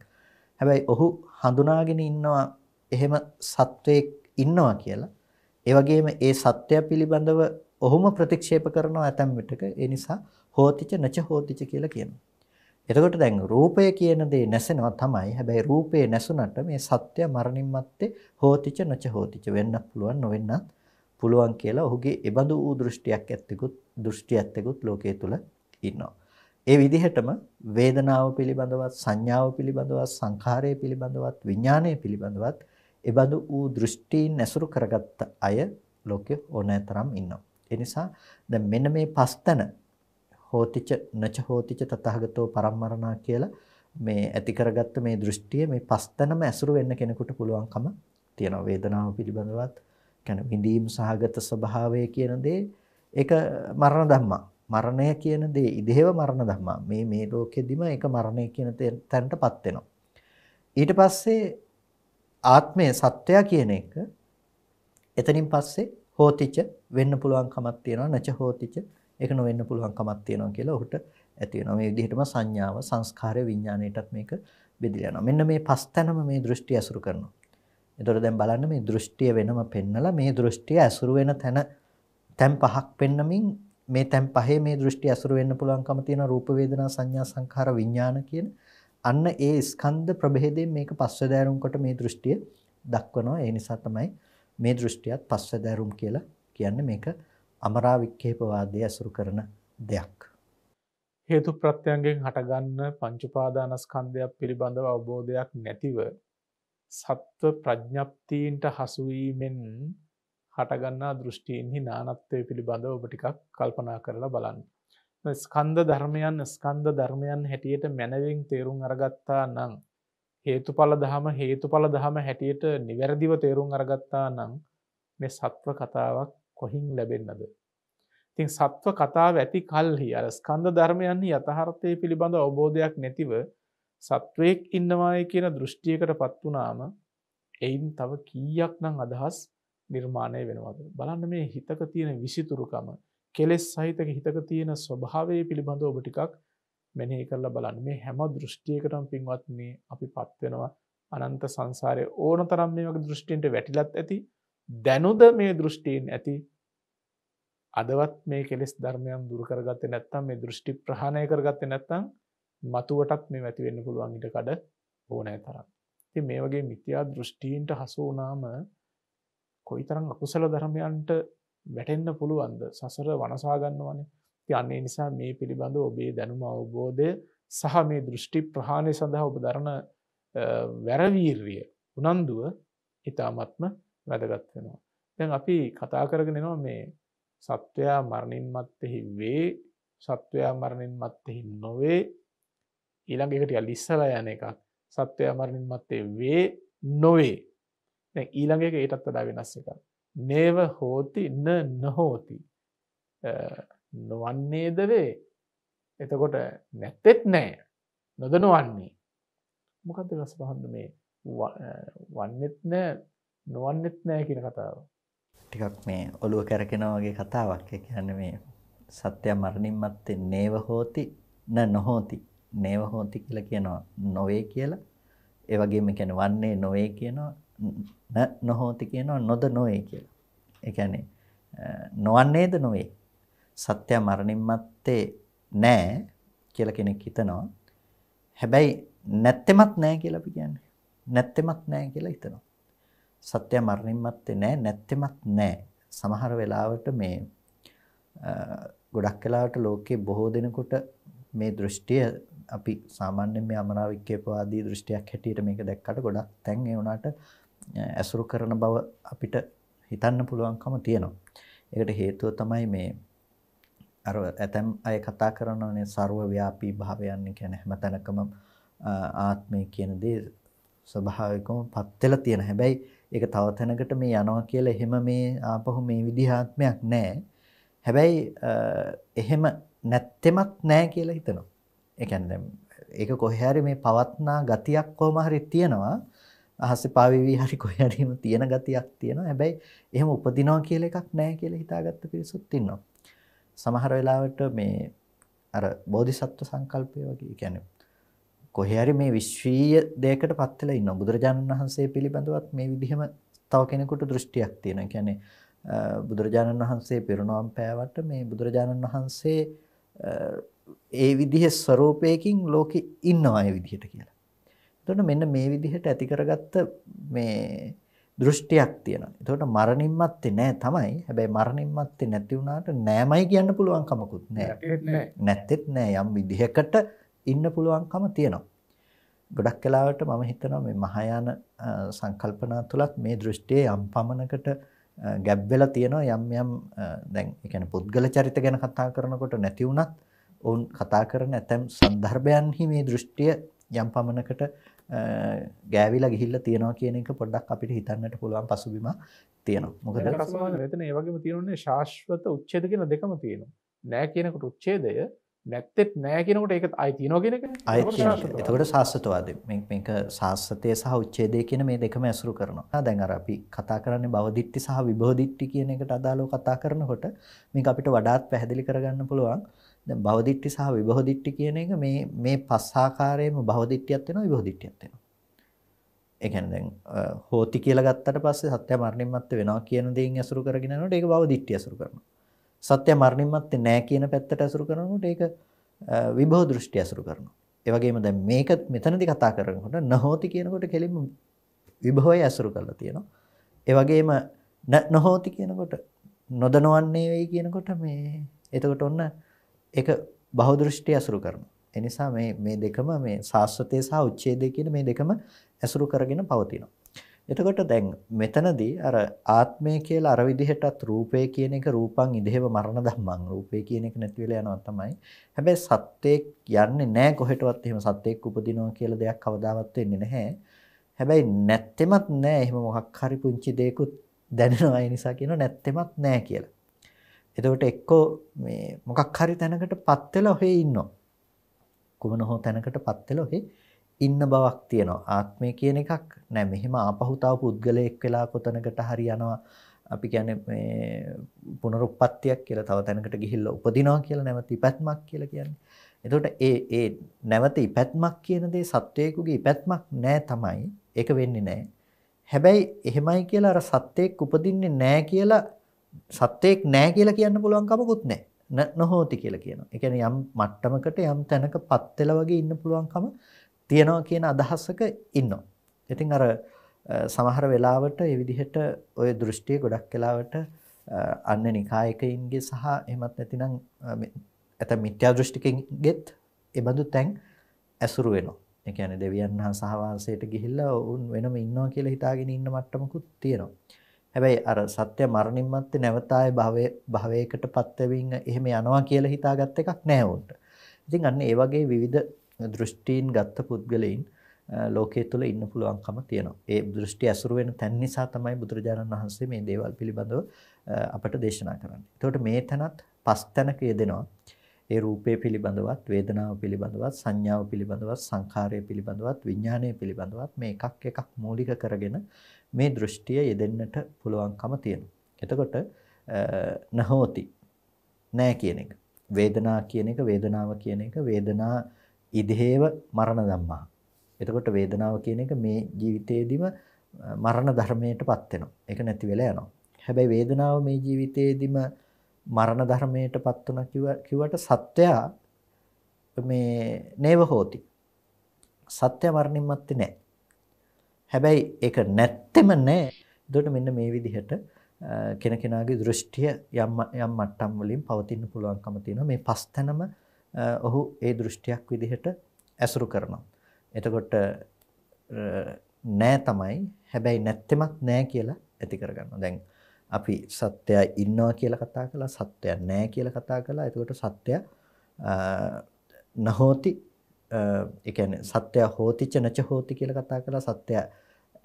හැබැයි ඔහු හඳුනාගෙන ඉන්නවා එහෙම සත්වයක් ඉන්නවා කියලා. ඒ වගේම ඒ සත්‍ය පිළිබඳව ඔහුම ප්‍රතික්ෂේප කරනවා ඇතැම් විටක. ඒ නිසා හෝතිච නච හෝතිච කියලා කියනවා. එතකොට දැන් රූපය කියන දේ නැසෙනවා තමයි. හැබැයි රූපේ නැසුණට මේ සත්‍ය මරණින් මත්තේ හෝතිච නොච හෝතිච වෙන්න පුළුවන් නොවෙන්නත් පුළුවන් කියලා ඔහුගේ එබඳු වූ දෘෂ්ටියක් ඇත්තෙකුත් දෘෂ්ටියක් ඇත්තෙකුත් ලෝකයේ තුල ඉන්නවා. ඒ විදිහටම වේදනාව පිළිබඳවත් සංඥාව පිළිබඳවත් සංඛාරය පිළිබඳවත් විඥානය පිළිබඳවත් එබඳු වූ දෘෂ්ටීන් ඇසුරු කරගත්ත අය ලෝකෙ ඕනෑතරම් ඉන්නවා. ඒ නිසා දැන් මෙන්න මේ පස්තන හෝතිච නච හෝතිච තතහගතෝ පරම්මරණා කියලා මේ ඇති කරගත්ත මේ දෘෂ්ටිය මේ පස්තනම ඇසුරු වෙන්න කෙනෙකුට පුළුවන්කම තියෙනවා වේදනාව පිළිබඳවත් කියන්නේ විඳීම් සහගත ස්වභාවය කියන දේ ඒක මරණ ධම්මා මරණය කියන දේ ඉදේව මරණ ධම්මා මේ මේ ලෝකෙදිම ඒක මරණය කියන තැනටපත් වෙනවා ඊට පස්සේ ආත්මය සත්‍යය කියන එක එතනින් පස්සේ හෝතිච වෙන්න පුළුවන් කමක් තියෙනවා නච හෝතිච ඒක නොවෙන්න පුළුවන් කමක් තියෙනවා කියලා ඔහුට ඇති වෙනවා. මේ විදිහටම සංඥාව, සංස්කාරය, විඥාණයටත් මේක බෙදලා යනවා. මෙන්න මේ පස් තැනම මේ දෘෂ්ටි ඇසුරු කරනවා. එතකොට දැන් බලන්න මේ දෘෂ්ටිය වෙනම පෙන්නලා මේ දෘෂ්ටිය ඇසුරු වෙන තැන තැන් පහක් පෙන්නමින් මේ තැන් පහේ මේ දෘෂ්ටි ඇසුරු වෙන්න පුළුවන්කම තියෙන රූප වේදනා සංඥා සංඛාර විඥාන කියන අන්න ඒ ස්කන්ධ ප්‍රභේදයෙන් මේක පස්වැදෑරුම් කොට මේ දෘෂ්ටිය දක්වනවා. ඒ නිසා තමයි මේ දෘෂ්ටියත් පස්වැදෑරුම් කියලා කියන්නේ මේක අමරාවික්කේපවාදය ඇසුරු කරන දෙයක්. හේතු ප්‍රත්‍යයන්ගෙන් හටගන්න පංචුපාදානස්කන්ධයක් පිළිබඳව අවබෝධයක් නැතිව සත්ව ප්‍රඥප්තිීන්ට හසුවීමෙන් හටගන්නා දෘෂ්ටීන්හි නානත්වය පිළිබඳව ඔබ ටිකක් කල්පනා කරලා බලන්න. ස්කන්ද ධර්මයන් ස්කන්ද ධර්මයන් හැටියට මැනවින් තේරුම් අරගත්තා නං. හේතු පල දහම හේතු පල දහම හැටියට නිවැරදිව තේරුම් අරගත්තා නං මේ සත්ව කතාවක් කොහින් ලැබෙන්න්නද. ඉතින් සත්ව කතාව ඇති කල්හි අර ස්කන්ධ ධර්මයන්හි යතහර්ථය පිළිබඳ අවබෝධයක් නැතිව සත්වයෙක් ඉන්නවාය කියන දෘෂ්ටියකට පත් වනාම එයින් තව කීයක් නං අදහස් නිර්මාණය වෙනවද. බලන්න මේ හිතක තියෙන විසිතුරුකම කෙලෙස් සහිතක හිතක තියෙන ස්වභාවය පිළිබඳ ඔබ ටිකක් මෙනෙහි කරලා බලන්න මේ හැම දෘෂ්ටියකටම පින්වත්න්නේ අපි පත්වෙනවා අනන්ත සංසාරය ඕන තරම් මේ වගේ දෘෂ්ටින්ට වැටිලත් ඇති දැනුද මේ දෘෂ්ටීන් ඇති අදවත් මේ කෙස් ධර්මයම් දුරකරගත්ත නැත්තම් මේ දෘෂ්ටි ප්‍රහණය කරගත්ත නැත්තං මතුවටත් මේ ඇතිවෙන්න පුළුවන් ඉට කඩ ඕනෑ තරම්. ති මේ වගේ මිත්‍යා දෘෂ්ටීන්ට හසුනාම කොයි තරම් අකුසල ධර්මයන්ට වැටෙන්න්න පුළුවන්ද සසර වනසාගන්නවනේ ති අන්නේ නිසා මේ පිළිබඳ ඔබේ දැනුම අවබෝධය සහ මේ දෘෂ්ටි ප්‍රහාණය සඳහා ඔබ දරණ වැරවීර්ය උනන්දුව ඉතාමත්ම වැදගත් වෙනවා. දැන් අපි කතා කරගෙන නවා මේ සත්වයා මරණින් මත්තෙහි වේ සත්වයා මරණින් මත්තෙහි නොවේ ඊළඟ එකටිය ලිස්සල යන එකක් සත්වයා මරණින් මත්තේ වේ නොවේ දැ ඊළඟ එක ඒටත් වඩා වෙනස් එක නේව හෝති න නොහෝති නොවන්නේද වේ එතකොට නැත්තෙත් නෑ නොදනොවන්නේ මොකද වෙනස් පහන්ද මේ වන්නෙත් නෑ නොවන්නෙත් නෑ කියන කතාව. ටිකක් මේ ඔළුව කැරකෙනවගේ කතාවක් කියන්න මේ සත්‍යය මරණින් මත්තේ නේව හෝති න නොහෝති නේව හෝති කියලා කියනවා නොවේ කියලා ඒ වගේම කියන්නේ වන්නේ නොවේ කියනවා නොහෝති කියනවා නොද නොවේ කියලා. ඒ කියන්නේ නොවන්නේද නොවේ. සත්‍යය මරණින් මත්තේ නෑ කියලා කෙනෙක් හිතනවා. හැබැයි නැත්තෙමත් නෑ කියලා අපි කියන්නේ. නැත්තෙමත් නෑ කියලා හිතනවා. සත්‍ය මරණින් මත්තේ නෑ නැත්තෙමත් නෑ. සමහර වෙලාවට මේ ගොඩක් වෙලාවට ලෝකේ බොහෝ දෙනෙකුට මේ දෘෂ්ටිය අපි සාමාන්‍යයෙන් මේ අමනාවික්කේපවාදී දෘෂ්ටියක් හැටියට මේක දැක්කට ගොඩක් තැන් ඒ උනාට ඇසුරු කරන බව අපිට හිතන්න පුළුවන්කම තියෙනවා. ඒකට හේතුව තමයි මේ අර ඇතම් අය කතා කරනනේ ਸਰවව්‍යාපී භාවයන් කියන්නේ හැමතැනකම ආත්මය කියන දේ ස්වභාවිකවම පත් වෙලා තියෙන. හැබැයි ඒක තව තැනකට මේ යනවා කියලා එහෙම මේ ආපහු මේ විදිහාත්මයක් නැහැ. හැබැයි එහෙම නැත්තෙමත් නැහැ කියලා හිතනවා. ඒ කියන්නේ ඒක කොහේ හරි මේ පවත්නා ගතියක් කොහොම හරි තියෙනවා. අහසේ පාවිවි හරි කොහේ හරි තියෙන ගතියක් තියෙනවා. හැබැයි එහෙම උපදිනවා කියලා එකක් නැහැ කියලා හිතාගත්ත පිරිසුත් ඉන්නවා. සමහර වෙලාවට මේ අර බෝධිසත්ව සංකල්පය වගේ කියන්නේ කොහේ හරි මේ විශ්වීය දෙයකට පත් වෙලා ඉන්නවා. බුදුරජාණන් වහන්සේ පිළිබඳවත් මේ විදිහම තව කෙනෙකුට දෘෂ්ටියක් තියෙනවා. කියන්නේ බුදුරජාණන් වහන්සේ පිරුණම් පෑවට මේ බුදුරජාණන් වහන්සේ ඒ විදිහේ ස්වરૂපයකින් ලෝකෙ ඉන්නවා ඒ විදිහට කියලා. එතකොට මෙන්න මේ විදිහට ඇති කරගත්ත මේ දෘෂ්ටියක් තියෙනවා. එතකොට මරණින් මත්තේ නෑ තමයි. හැබැයි මරණින් මත්තේ නැති වුණාට නෑමයි කියන්න පුළුවන් කමකුත් නෑ. නැත්තේත් නෑ. යම් විදිහකට ඉන්න පුළුවන්කම තියෙනවා. ගොඩක් කලාවට මම හිතනවා මේ මහායාන සංකල්පනා තුලත් මේ දෘෂ්ටියේ යම් පමණකට ගැබ් වෙලා තියෙනවා යම් යම් දැන් ඒ කියන්නේ පුද්ගල චරිත ගැන කතා කරනකොට නැති වුණත් ඔවුන් කතා කරන ඇතම් සන්දර්භයන්හි මේ දෘෂ්ටිය යම් පමණකට ගෑවිලා ගිහිල්ලා තියෙනවා කියන එක පොඩ්ඩක් අපිට හිතන්නට පුළුවන් පසුබිම තියෙනවා. මොකද රසමාන වෙතන ඒ වගේම තියෙනුනේ ශාශ්වත උච්ඡේද කියන දෙකම තියෙනවා. නෑ කියනකොට උච්ඡේදය නැත්තෙත් නෑ කෙනකට ඒක අයි තියනෝගෙනක අයි එතකට ශස්සතවාද මේක ශස්සතය සහ උච්චේදය කියන මේ දෙකම ඇසුරු කරනවා දැන් අර අපි කතා කරන්නේ බවදිට්ටි සහ විබෝධිට්ටි කියන එකට අදාළව කතා කරනකොට මේ අපිට වඩාත් පැහැදිලි කරගන්න පුළුවන් දැන් බවදිට්ටි සහ විබෝධිට්ටි කියන එක මේ මේ පස් ආකාරයෙන්ම බවදිට්ටියක් වෙනවා විබෝධිට්ටියක් වෙනවා ඒ කියන්නේ දැන් හෝති කියලා ගත්තට පස්සේ සත්‍ය මරණින් මත් වෙනවා කියන දේෙන් ඇසුරු කරගෙන යනකොට ඒක බවදිට්ටි ඇසුරු කරනවා සත්‍ය මරණින් මත්තේ නැහැ කියන පැත්තට අසුරු කරනකොට ඒක විභව දෘෂ්ටි අසුරු කරනවා. ඒ වගේම දැන් මේක මෙතනදී කතා කරනකොට නහෝති කියනකොට කෙලින්ම විභවය අසුරු කරලා තියෙනවා. ඒ වගේම නහෝති කියනකොට නොදනවන්නේ වෙයි කියනකොට මේ එතකොට ඔන්න ඒක බහු දෘෂ්ටි අසුරු කරනවා. එනිසා මේ මේ දෙකම මේ සාස්වතේ සහ උච්ඡේදය කියන මේ දෙකම ඇසුරු කරගෙන පවතිනවා. එතකොට දැන් මෙතනදී අර ආත්මය කියලා අර විදිහටත් රූපය කියන එක රූපං ඉදේව මරණ ධම්මං රූපය කියන එක නැති වෙලා යනවා තමයි. හැබැයි සත්‍යයක් යන්නේ නැහැ කොහෙටවත් එහෙම සත්‍යයක් උපදිනවා කියලා දෙයක් කවදාවත් වෙන්නේ නැහැ. හැබැයි නැත්තෙමත් නැහැ එහෙම මොකක් හරි පුංචි දෙයකුත් දැනෙනවා ඒ නිසා කියනවා නැත්තෙමත් නැහැ කියලා. එතකොට එක්කෝ මේ මොකක් හරි තැනකටපත් වෙලා ඔහේ ඉන්නවා. කුමන හෝ තැනකටපත් වෙලා ඔහේ ඉන්න බවක් තියෙනවා. ආත්මය කියන එකක් නෑ මෙහෙම ආපහු තව පුද්ගලයෙක් වෙලා කොතනකට හරි යනවා. අපි කියන්නේ මේ පුනරුත්පත්තියක් කියලා තව තැනකට ගිහිල්ලා උපදිනවා කියලා නැවත ඉපැත්මක් කියලා කියන්නේ. එතකොට ඒ ඒ නැවත ඉපැත්මක් කියන දේ සත්වයකගේ ඉපැත්මක් නෑ තමයි. ඒක වෙන්නේ නෑ. හැබැයි එහෙමයි කියලා අර සත්වයක් උපදින්නේ නෑ කියලා සත්වයක් නෑ කියලා කියන්න පුළුවන් කමකුත් නෑ. නොහොති කියලා කියනවා. ඒ කියන්නේ යම් මට්ටමකට යම් තැනකපත් වෙලා වගේ ඉන්න පුළුවන්කම තියනවා කියන අදහසක ඉන්නවා. ඉතින් අර සමහර වෙලාවට ඒ විදිහට ওই දෘෂ්ටිය ගොඩක් වෙලාවට අන්‍ය නිකායකයින්ගේ සහ එහෙමත් නැතිනම් ඇත මිත්‍යා දෘෂ්ටිකෙන්ගෙත් එබඳු තැන් ඇසුරු වෙනවා. ඒ කියන්නේ දෙවියන් හා සහවාසයට ගිහිල්ලා වුන් වෙනම ඉන්නවා කියලා හිතාගෙන ඉන්න මට්ටමකුත් තියෙනවා. හැබැයි අර සත්‍ය මරණින් මත්තේ නැවතායේ භවයේ භවයකටපත් වෙමින් එහෙම යනවා කියලා හිතාගත් එකක් නෑ උන්ට. ඉතින් අන්න ඒ වගේ විවිධ දෘෂ්ටීන් ගත්ත පුද්ගලයින් ලෝකයේ තුල ඉන්න පුළුවන්කම තියෙනවා. ඒ දෘෂ්ටි ඇසුරු වෙන තැන් නිසා තමයි බුදුරජාණන් වහන්සේ මේ දේවල් පිළිබඳව අපට දේශනා කරන්නේ. එතකොට මේ තැනත් පස් තැනක යෙදෙනවා. ඒ රූපය පිළිබඳවත්, වේදනාව පිළිබඳවත්, සංඥාව පිළිබඳවත්, සංඛාරය පිළිබඳවත්, විඥානය පිළිබඳවත් මේ එකක් එකක් මූලික කරගෙන මේ දෘෂ්ටිය යෙදෙන්නට පුළුවන්කම තියෙනවා. එතකොට නහෝති නෑ කියන එක. වේදනා කියන එක වේදනාව කියන එක වේදනා ඉදේව මරණ ධම්මා. එතකොට වේදනාව කියන එක මේ ජීවිතේදීම මරණ ධර්මයටපත් වෙනවා. ඒක නැති වෙලා යනවා. හැබැයි වේදනාව මේ ජීවිතේදීම මරණ ධර්මයටපත් උනා කිව්වට සත්‍යයා මේ නේව හෝති. සත්‍ය මරණින් මත්තේ නැහැ. හැබැයි ඒක නැත්තෙම නැහැ. එතකොට මෙන්න මේ විදිහට කෙනකෙනාගේ දෘෂ්ටිය යම් යම් මට්ටම් වලින් පවතින්න පුළුවන්කම තියෙනවා. මේ පස්තැනම ඔහු ඒ දෘෂ්ටියක් විදිහට ඇසුරු කරනවා. එතකොට නෑ තමයි හැබැයි නැත්තෙමත් නෑ කියලා ඇති කරගන්නවා. දැන් අපි සත්‍යය ඉන්නවා කියලා කතා කළා, සත්‍යය නෑ කියලා කතා කළා. එතකොට සත්‍යය නහෝති ඒ කියන්නේ සත්‍යය හෝති ච නච හෝති කියලා කතා කළා. සත්‍යය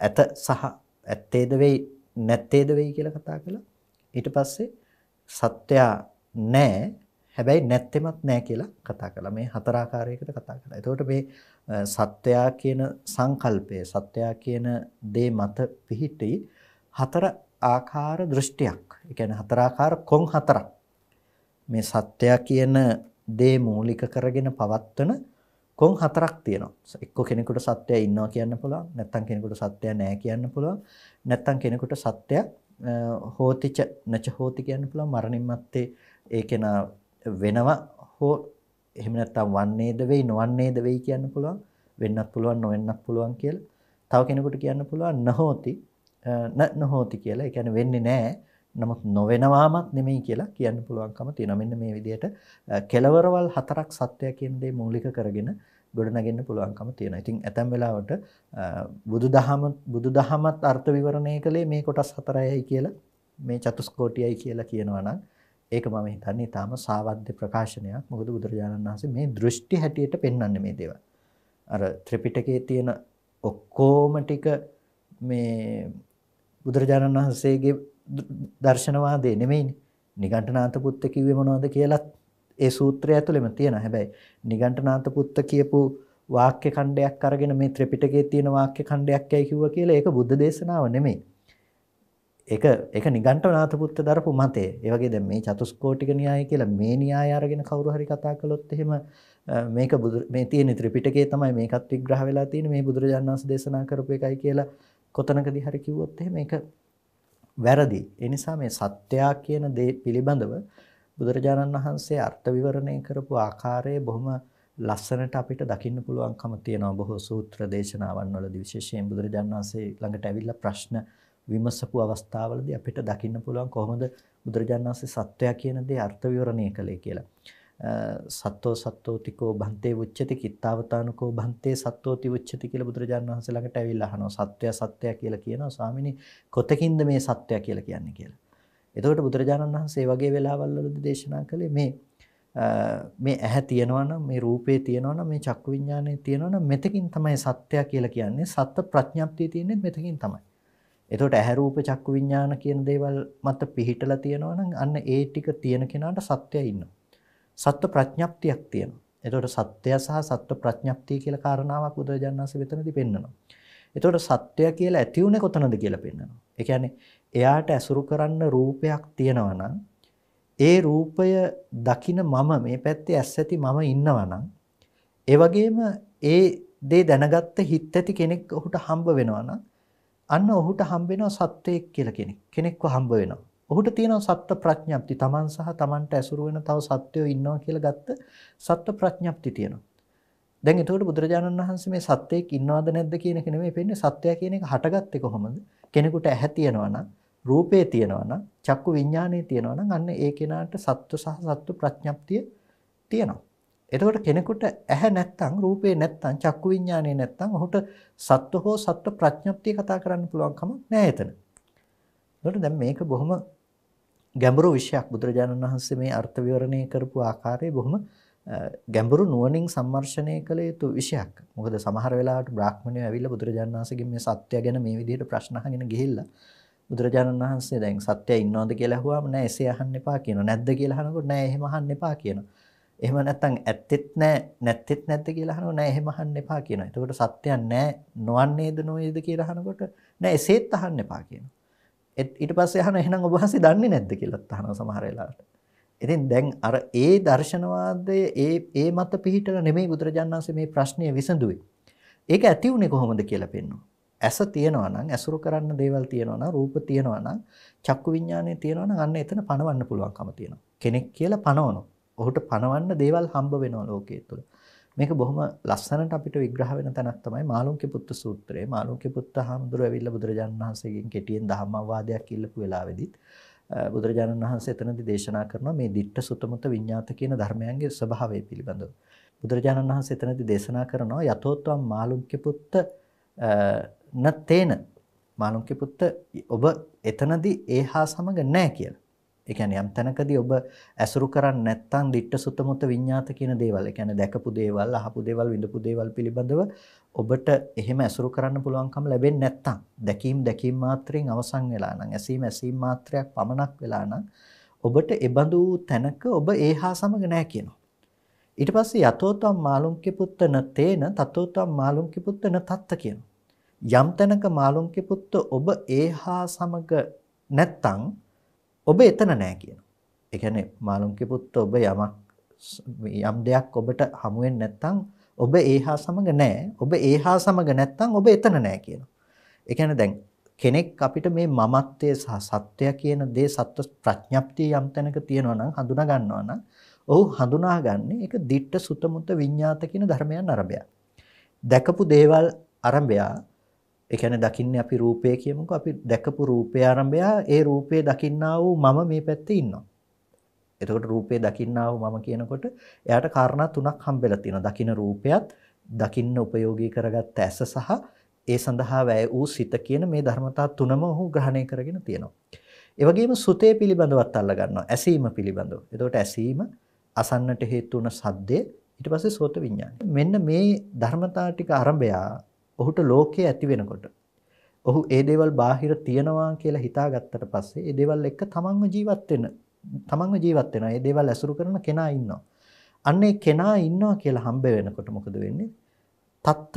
ඇත සහ ඇත්තේද වෙයි නැත්තේද වෙයි කියලා කතා කළා. ඊට පස්සේ සත්‍යය නෑ හැබැයි නැත්තෙමත් නෑ කියලා කතා කළා. මේ හතර ආකාරයකට කතා කළා. එතකොට මේ සත්‍යයා කියන සංකල්පය සත්‍යයා කියන දේ මත පිහිටි හතර ආකාර දෘෂ්ටියක්. ඒ කියන්නේ හතර ආකාර කොන් හතරක්. මේ සත්‍යයා කියන දේ මූලික කරගෙන පවත්වන කොන් හතරක් තියෙනවා. එක්ක කෙනෙකුට සත්‍යය ඉන්නවා කියන්න පුළුවන්. නැත්තම් කෙනෙකුට සත්‍යය නැහැ කියන්න පුළුවන්. නැත්තම් කෙනෙකුට සත්‍යය හෝතිච නච හෝති කියන්න පුළුවන්. මරණින් මත්තේ ඒ කෙනා වෙනවා හෝ එහෙම නැත්නම් වන්නේද වෙයි නොවන්නේද වෙයි කියන්න පුළුවන් වෙන්නත් පුළුවන් නොවෙන්නත් පුළුවන් කියලා තව කෙනෙකුට කියන්න පුළුවන් නොහොති නොහොති කියලා ඒ කියන්නේ වෙන්නේ නැහැ නමුත් නොවෙනවාමත් නෙමෙයි කියලා කියන්න පුළුවන්කම තියෙනවා මෙන්න මේ විදිහට කෙලවරවල් හතරක් සත්‍යය කියන දේ මූලික කරගෙන ගොඩනගෙන්න පුළුවන්කම තියෙනවා. ඉතින් ඇතැම් වෙලාවට බුදුදහම බුදුදහමත් අර්ථ විවරණය කළේ මේ කොටස් හතරයි කියලා මේ චතුස්කෝටියයි කියලා කියනවා නම් ඒක මම හිතන්නේ ඊටාම සාවද්ද ප්‍රකාශනයක්. මොකද බුදුරජාණන් වහන්සේ මේ දෘෂ්ටි හැටියට පෙන්වන්නේ මේ දේවල්. අර ත්‍රිපිටකයේ තියෙන ඔක්කොම ටික මේ බුදුරජාණන් වහන්සේගේ දර්ශනවාදේ නෙමෙයිනේ. නිගණ්ඨනාථ පුත්ත කිව්වේ මොනවද කියලත් ඒ සූත්‍රය ඇතුළෙම තියෙන. හැබැයි නිගණ්ඨනාථ පුත්ත කියපු වාක්‍ය ඛණ්ඩයක් අරගෙන මේ ත්‍රිපිටකයේ තියෙන වාක්‍ය ඛණ්ඩයක් ඇයි කිව්වා කියලා ඒක බුද්ධ දේශනාව නෙමෙයි. ඒක ඒක නිගණ්ඨනාථ පුත්ත දරපු මතය. ඒ වගේ දැන් මේ චතුස්කෝටික න්‍යාය කියලා මේ න්‍යාය අරගෙන කවුරු හරි කතා කළොත් එහෙම මේක මේ තියෙන ත්‍රිපිටකයේ තමයි මේකත් විග්‍රහ වෙලා තියෙන්නේ මේ බුදුරජාණන් වහන්සේ දේශනා කරපු එකයි කියලා කොතනකදී හරි කිව්වොත් එහෙම ඒක වැරදි. ඒ නිසා මේ සත්‍යය කියන දේ පිළිබඳව බුදුරජාණන් වහන්සේ අර්ථ විවරණය කරපු ආකාරයේ බොහොම ලස්සනට අපිට දකින්න පුළුවන්කම තියෙනවා බොහෝ සූත්‍ර දේශනාවන් වලදී විශේෂයෙන් බුදුරජාණන් වහන්සේ ළඟට ඇවිල්ලා ප්‍රශ්න විමසපු අවස්ථාවලදී අපිට දකින්න පුළුවන් කොහොමද බුදුරජාණන් වහන්සේ සත්වයා කියන දේ අර්ථ විවරණය කළේ කියලා. සත්තෝ සත්තෝතිකෝ බන්තේ උච්චති කිත්තාවතානකෝ බන්තේ සත්තෝති උච්චති කියලා බුදුරජාණන් වහන්සේ ළඟට ඇවිල්ලා අහනවා. සත්වයා සත්වයා කියලා කියනවා. ස්වාමිනී කොතකින්ද මේ සත්වයා කියලා කියන්නේ කියලා. එතකොට බුදුරජාණන් වහන්සේ වගේ වෙලාවල්වලදී දේශනා කළේ මේ මේ ඇහැ තියෙනවනම් මේ රූපේ තියෙනවනම් මේ චක්කු විඥානේ තියෙනවනම් මෙතකින් තමයි සත්‍යය කියලා කියන්නේ සත්‍ය ප්‍රඥප්තිය තියෙන්නේ මෙතකින් තමයි එතකොට ඇහැ රූප චක්කු විඥාන කියන දේවල් මත පිහිටලා තියෙනවා නම් අන්න ඒ ටික තියෙන කෙනාට සත්‍යය ඉන්නවා. සත්ත්ව ප්‍රඥප්තියක් තියෙනවා. එතකොට සත්‍යය සහ සත්ත්ව ප්‍රඥප්තිය කියලා කාරණාවක් බුදුරජාණන්සේ මෙතනදී පෙන්වනවා. එතකොට සත්‍යය කියලා ඇති උනේ කොතනද කියලා පෙන්වනවා. ඒ කියන්නේ එයාට ඇසුරු කරන්න රූපයක් තියෙනවා ඒ රූපය දකින මම මේ පැත්තේ ඇස් ඇති මම ඉන්නවා ඒ වගේම ඒ දේ දැනගත්ත හිත ඇති කෙනෙක් ඔහුට හම්බ වෙනවා නම් අන්න ඔහුට හම්බ වෙනවා සත්වයෙක් කියලා කෙනෙක්. කෙනෙක්ව හම්බ වෙනවා. ඔහුට තියෙනවා සත්ත්ව ප්‍රඥප්ති. Taman සහ Tamanට ඇසුරු වෙන තව සත්වයෝ ඉන්නවා කියලා ගත්ත සත්ත්ව ප්‍රඥප්ති තියෙනවා. දැන් එතකොට බුදුරජාණන් වහන්සේ මේ සත්වයෙක් ඉන්නවද නැද්ද කියන එක නෙමෙයි පෙන්නේ සත්වයා කියන එක හටගත්තේ කොහොමද? කෙනෙකුට ඇහැ තියෙනවා නම්, රූපේ තියෙනවා නම්, චක්කු විඥානයේ තියෙනවා නම් අන්න ඒ කෙනාට සත්ව සහ සත්ව ප්‍රඥප්තිය තියෙනවා. එතකොට කෙනෙකුට ඇහැ නැත්තම් රූපේ නැත්තම් චක්කු විඥානේ නැත්තම් ඔහුට සත්ව හෝ සත්ව ප්‍රඥප්තිය කතා කරන්න පුළුවන් කමක් නැහැ එතන. එතකොට දැන් මේක බොහොම ගැඹුරු විෂයක් බුදුරජාණන් වහන්සේ මේ අර්ථ විවරණය කරපු ආකාරය බොහොම ගැඹුරු නුවණින් සම්මර්ෂණය කළ යුතු විෂයක්. මොකද සමහර වෙලාවට බ්‍රාහ්මණයෝ ඇවිල්ලා බුදුරජාණන් වහන්සේගෙන් මේ සත්‍ය ගැන මේ විදිහට ප්‍රශ්න අහගෙන ගිහිල්ලා බුදුරජාණන් වහන්සේ දැන් සත්‍යය ඉන්නවද කියලා අහුවාම නෑ එසේ අහන්න එපා කියනවා. නැද්ද කියලා අහනකොට නෑ එහෙම අහන්න එපා කියනවා. එහෙම නැත්නම් ඇත්තෙත් නැහැ නැත්තෙත් නැද්ද කියලා අහනවා නෑ එහෙම අහන්න එපා කියනවා. එතකොට සත්‍යයක් නෑ නොවන්නේද නොවේද කියලා අහනකොට නෑ එසේත් අහන්න එපා කියනවා. ඊට පස්සේ අහන එහෙනම් ඔබ හසේ දන්නේ නැද්ද කියලාත් අහනවා සමහර වෙලාවට. ඉතින් දැන් අර ඒ දර්ශනවාදයේ ඒ ඒ මත පිහිටලා නෙමෙයි බුදුරජාණන් වහන්සේ මේ ප්‍රශ්නය විසඳුවේ. ඒක ඇති උනේ කොහොමද කියලා පෙන්වනවා. ඇස තියෙනවා නම් ඇසුරු කරන්න දේවල් තියෙනවා නම් රූප තියෙනවා නම් චක්කු විඥානය තියෙනවා නම් අන්න එතන පණවන්න පුළුවන්කම තියෙනවා. කෙනෙක් කියලා පණවනවා. ඔහුට පණවන්න දේවල් හම්බ වෙනවා ලෝකයේ තුල. මේක බොහොම ලස්සනට අපිට විග්‍රහ වෙන තැනක් තමයි මාළුන්ගේ පුත්තු සූත්‍රය. මාළුන්ගේ පුත්ත හාමුදුරුවෝ ඇවිල්ලා බුදුරජාණන් වහන්සේගෙන් කෙටියෙන් ධර්ම අවවාදයක් ඉල්ලපු වෙලාවෙදිත් බුදුරජාණන් වහන්සේ එතනදී දේශනා කරනවා මේ ditta සුතමත විඤ්ඤාත කියන ධර්මයන්ගේ ස්වභාවය පිළිබඳව. බුදුරජාණන් වහන්සේ එතනදී දේශනා කරනවා යතෝත්වම් මාළුන්ගේ පුත්ත නතේන මාළුන්ගේ පුත්ත ඔබ එතනදී ඒහා සමග නැහැ කියලා. ඒ කියන්නේ යම් තැනකදී ඔබ ඇසුරු කරන්නේ නැත්නම් ditta sutta mutta විඤ්ඤාත කියන දේවල්, ඒ කියන්නේ දැකපු දේවල්, අහපු දේවල්, විඳපු දේවල් පිළිබඳව ඔබට එහෙම ඇසුරු කරන්න පුළුවන්කම ලැබෙන්නේ නැත්නම් දැකීම් දැකීම් මාත්‍රයෙන් අවසන් වෙලා නම් ඇසීම ඇසීම් මාත්‍රයක් පමණක් වෙලා නම් ඔබට එබඳු තැනක ඔබ ඒහා සමග නැහැ කියනවා. ඊට පස්සේ යතෝතම් මාළුන්කි පුත්තන තේන තතෝතම් මාළුන්කි පුත්තන තත්ත කියනවා. යම් තැනක මාළුන්කි පුත්ත ඔබ ඒහා සමග නැත්නම් ඔබ එතන නෑ කියනවා. ඒ කියන්නේ මාළුන්ගේ පුත්ත ඔබ යමක් යම් දෙයක් ඔබට හමු වෙන්නේ නැත්නම් ඔබ ඒහා සමග නෑ. ඔබ ඒහා සමග නැත්නම් ඔබ එතන නෑ කියනවා. ඒ කියන්නේ දැන් කෙනෙක් අපිට මේ මමත්වයේ සහ සත්‍යය කියන දේ සත්ව ප්‍රඥප්තිය යම් තැනක තියෙනවා නම් හඳුනා ගන්නවා නම් ඔහු හඳුනාගන්නේ ඒක දිට්ඨ සුතමුත විඤ්ඤාත කියන ධර්මයන් අරබයා. දැකපු දේවල් අරබයා ඒ කියන්නේ දකින්නේ අපි රූපය කියමුකෝ අපි දැකපු රූපය ආරම්භය ඒ රූපේ දකින්නා වූ මම මේ පැත්තේ ඉන්නවා. එතකොට රූපේ දකින්නා වූ මම කියනකොට එයාට කාරණා තුනක් හම්බෙලා තියෙනවා. දකින්න රූපයත් දකින්න උපයෝගී කරගත්ත ඇස සහ ඒ සඳහා වැය වූ සිත කියන මේ ධර්මතා තුනම ඔහු ග්‍රහණය කරගෙන තියෙනවා. ඒ වගේම සුතේ පිළිබඳවත් අල්ලා ගන්නවා. ඇසීම පිළිබඳව. එතකොට ඇසීම අසන්නට හේතු වන සද්දේ ඊට පස්සේ සෝත විඥානය. මෙන්න මේ ධර්මතා ටික ආරම්භය ඔහුට ලෝකයේ ඇති වෙනකොට ඔහු ඒ දේවල් බාහිර තියනවා කියලා හිතාගත්තට පස්සේ ඒ දේවල් එක්ක තමන්ව ජීවත් වෙන තමන්ව ජීවත් වෙනවා. ඒ දේවල් ඇසුරු කරන කෙනා ඉන්නවා. අන්න ඒ කෙනා ඉන්නවා කියලා හම්බ වෙනකොට මොකද වෙන්නේ? තත්ත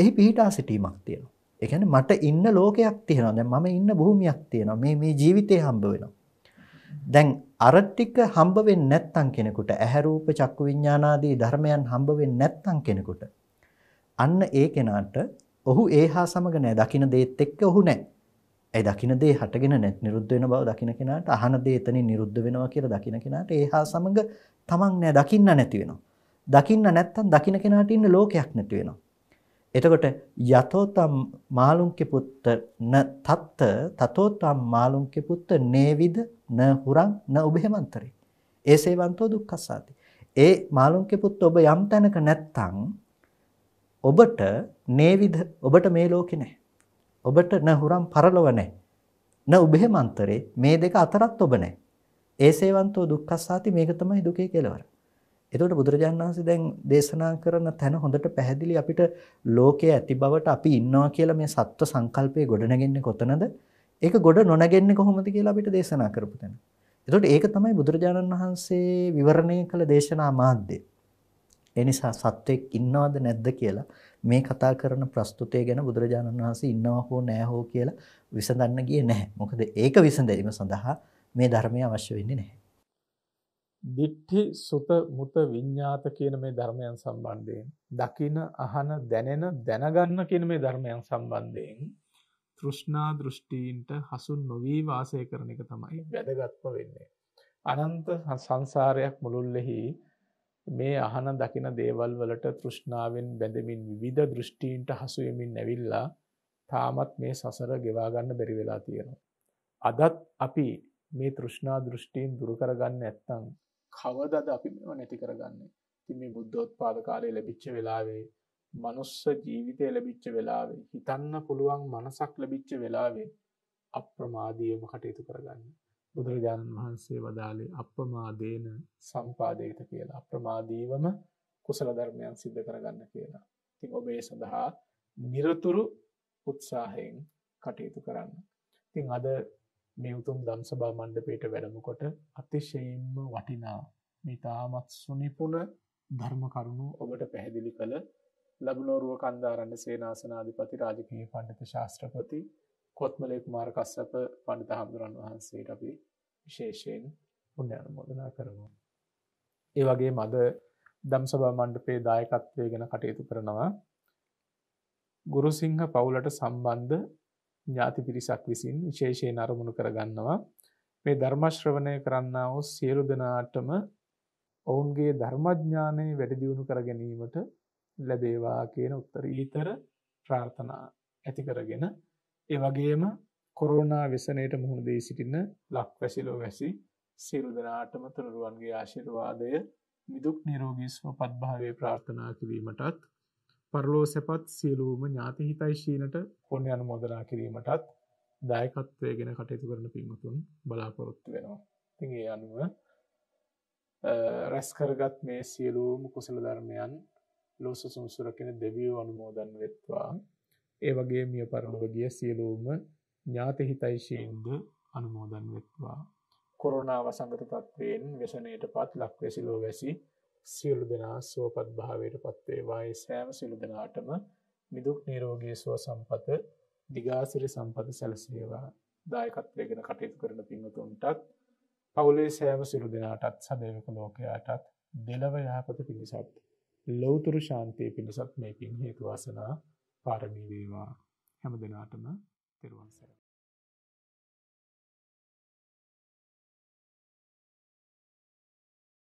එහි පිහිටා සිටීමක් තියෙනවා. ඒ කියන්නේ මට ඉන්න ලෝකයක් තියෙනවා. දැන් මම ඉන්න භූමියක් තියෙනවා. මේ මේ ජීවිතේ හම්බ වෙනවා. දැන් අර ටික හම්බ වෙන්නේ නැත්නම් කෙනෙකුට ඇහැ රූප චක්කු විඥානාදී ධර්මයන් හම්බ වෙන්නේ නැත්නම් කෙනෙකුට අන්න ඒ කෙනාට ඔහු ඒ හා සමග නෑ දකින දේත් එක්ක ඔහු නෑ. ඒ දකින දේ හටගෙන නැත් නිරුද්ධ වෙන බව දකින කෙනාට අහන දේ එතනින් නිරුද්ධ වෙනවා කියලා දකින කෙනාට ඒ හා සමග තමන් නෑ දකින්න නැති වෙනවා. දකින්න නැත්තම් දකින කෙනාට ඉන්න ලෝකයක් නැති වෙනවා. එතකොට යතෝතම් මාළුන්කෙ පුත්ත න තත්ත තතෝතම් මාළුන්කෙ පුත්ත නේවිද න හුරං න ඔබෙහෙමන්තරේ. ඒ සේවන්තෝ දුක්ඛසාති. ඒ මාළුන්කෙ පුත්ත ඔබ යම් තැනක නැත්තම් ඔබට නේවිද ඔබට මේ ලෝකේ නැහැ. ඔබට න හුරම් පරලොව නැහැ. න උභේ මන්තරේ මේ දෙක අතරත් ඔබ නැහැ. ඒසේවන්තෝ දුක්ඛස්සාති මේක තමයි දුකේ කෙලවර. එතකොට බුදුරජාණන් වහන්සේ දැන් දේශනා කරන තැන හොඳට පැහැදිලි අපිට ලෝකයේ ඇති බවට අපි ඉන්නවා කියලා මේ සත්ව සංකල්පය ගොඩනගන්නේ කොතනද? ඒක ගොඩ නොනගන්නේ කොහොමද කියලා අපිට දේශනා කරපු තැන. එතකොට ඒක තමයි බුදුරජාණන් වහන්සේ විවරණය කළ දේශනා මාධ්‍යය. ඒ නිසා සත්වෙක් ඉන්නවද නැද්ද කියලා මේ කතා කරන ප්‍රස්තුතය ගැන බුදුරජාණන් වහන්සේ ඉන්නවා හෝ නැහැ හෝ කියලා විසඳන්න ගියේ නැහැ. මොකද ඒක විසඳීම සඳහා මේ ධර්මය අවශ්‍ය වෙන්නේ නැහැ. දිට්ඨි සුත මුත විඤ්ඤාත කියන මේ ධර්මයන් සම්බන්ධයෙන් දකින අහන දැනෙන දැනගන්න කියන මේ ධර්මයන් සම්බන්ධයෙන් තෘෂ්ණා දෘෂ්ටීන්ට හසු නොවී වාසය කරන එක තමයි වැදගත්ම වෙන්නේ. අනන්ත සංසාරයක් මුළුල්ලෙහි මේ අහන දකින දේවල් වලට තෘෂ්ණාවෙන් බැඳමින් විධ දෘෂ්ටීන්ට හසුයමින් නැවිල්ලා තාමත් මේ සසර ගෙවාගන්න බැරි වෙලා තියෙනවා. අදත් අපි මේ තෘෂ්ණා දෘෂ්ටීන් දුරකරගන්න ඇත්තං කවදද අපි මෙව නැති කරගන්නේ ති මේ බුද්ධොත් පාදකාරය ලැබිච්ච වෙලාවේ මනුස්ස ජීවිතය ලැබිච්ච වෙලාවේ හිතන්න පුළුවන් මනසක් ලැබිච්ච වෙලාවේ අප්‍රමාදීයම කටයුතු කරගන්න. බුදුරජාණන් වහන්සේ වදාළේ අප්‍රමාදේන සම්පාදේත කියලා. අප්‍රමාදීවම කුසල ධර්මයන් සිද්ධ කරගන්න කියලා. ඉතින් ඔබ ඒ සඳහා নিরතුරු උත්සාහයෙන් කටයුතු කරන්න. ඉතින් අද මේ උතුම් ධම්සභා මණ්ඩපයට වැඩමකොට අතිශයින්ම වටිනා මේ තාමත් සුනිපුණ ධර්ම කරුණු ඔබට පැහැදිලි කළ ලබනෝරුව කන්දාරන්න සේනාසනාධිපති රාජකීය පණ්ඩිත ශාස්ත්‍රපති කොත්මලේ කුමාර කස්සප පණ්ඩිත හාමුදුරන් වහන්සේට අපි විශේෂයෙන් පුණ්‍යානුමෝදනා කරනවා. ඒ වගේම අද දම්සභා මණ්ඩපයේ දායකත්වය ගැන කටයුතු කරනවා ගුරුසිංහ පවුලට සම්බන්ධ ඥාති පිරිසක් විසින් විශේෂයෙන් අරමුණු කරගන්නවා මේ ධර්මශ්‍රවණය කරන්නා වූ සියලු දෙනාටම ඔවුන්ගේ ධර්මඥානය වැඩි දියුණු කර ගැනීමට ලැබේවා කියන උත්තරීතර ප්‍රාර්ථනා ඇති කරගෙන ඒ වගේම කොරෝනා වෙසනයට මුහුණ දී සිටින ලක්වැසිලෝ වැසි සියලු දෙනාටම තුනුරුවන්ගේ ආශිර්වාදය මිදුක් නිරෝගී සුවපත් භාවයේ ප්‍රාර්ථනා කිරීමටත් පරලෝ සැපත් සියලුම ඥාති හිතයිශීනට පුණ්‍ය අනුමෝදනා කිරීමටත් දායකත්වය ගැන කටයුතු කරන පින්වතුන් බලාපොරොත්තු වෙනවා. ඉතින් ඒ අනුව රැස් කරගත් මේ සියලුම කුසල ධර්මයන් ලෝසුසුම් සුරකින දෙවියෝ අනුමෝදන් වෙත්වා. ඒ වගේ මිය පරලොව ගිය සියලුම ඥාති හිතයිෂීන්ද අනුමෝදන් වෙත්වා. කොරෝනා වසංගත තත්වයෙන් වසනයටපත් ලක්වැසි ලෝවැසි සියලු දෙනා සුවපත් භාවයට පත්වේවා ඒ සෑම සියලු දෙනාටම මිදුක් නිරෝගී සුව සම්පත දිගාසිරි සම්පත සැලසේවා. දායකත්වයගෙන කටයුතු කරන පින්වතුන්ටත් පවුලේ සෑම සිරු දෙනාටත් සදේවක ලෝකයාටත් දෙලව යහපත පිණිසත් ලෞතුරු ශාන්තිය පිණිසත් මේ පින් හේතුවාසනා පාරමී වේවා හැම දිනාටම තෙරුවන් සරණයි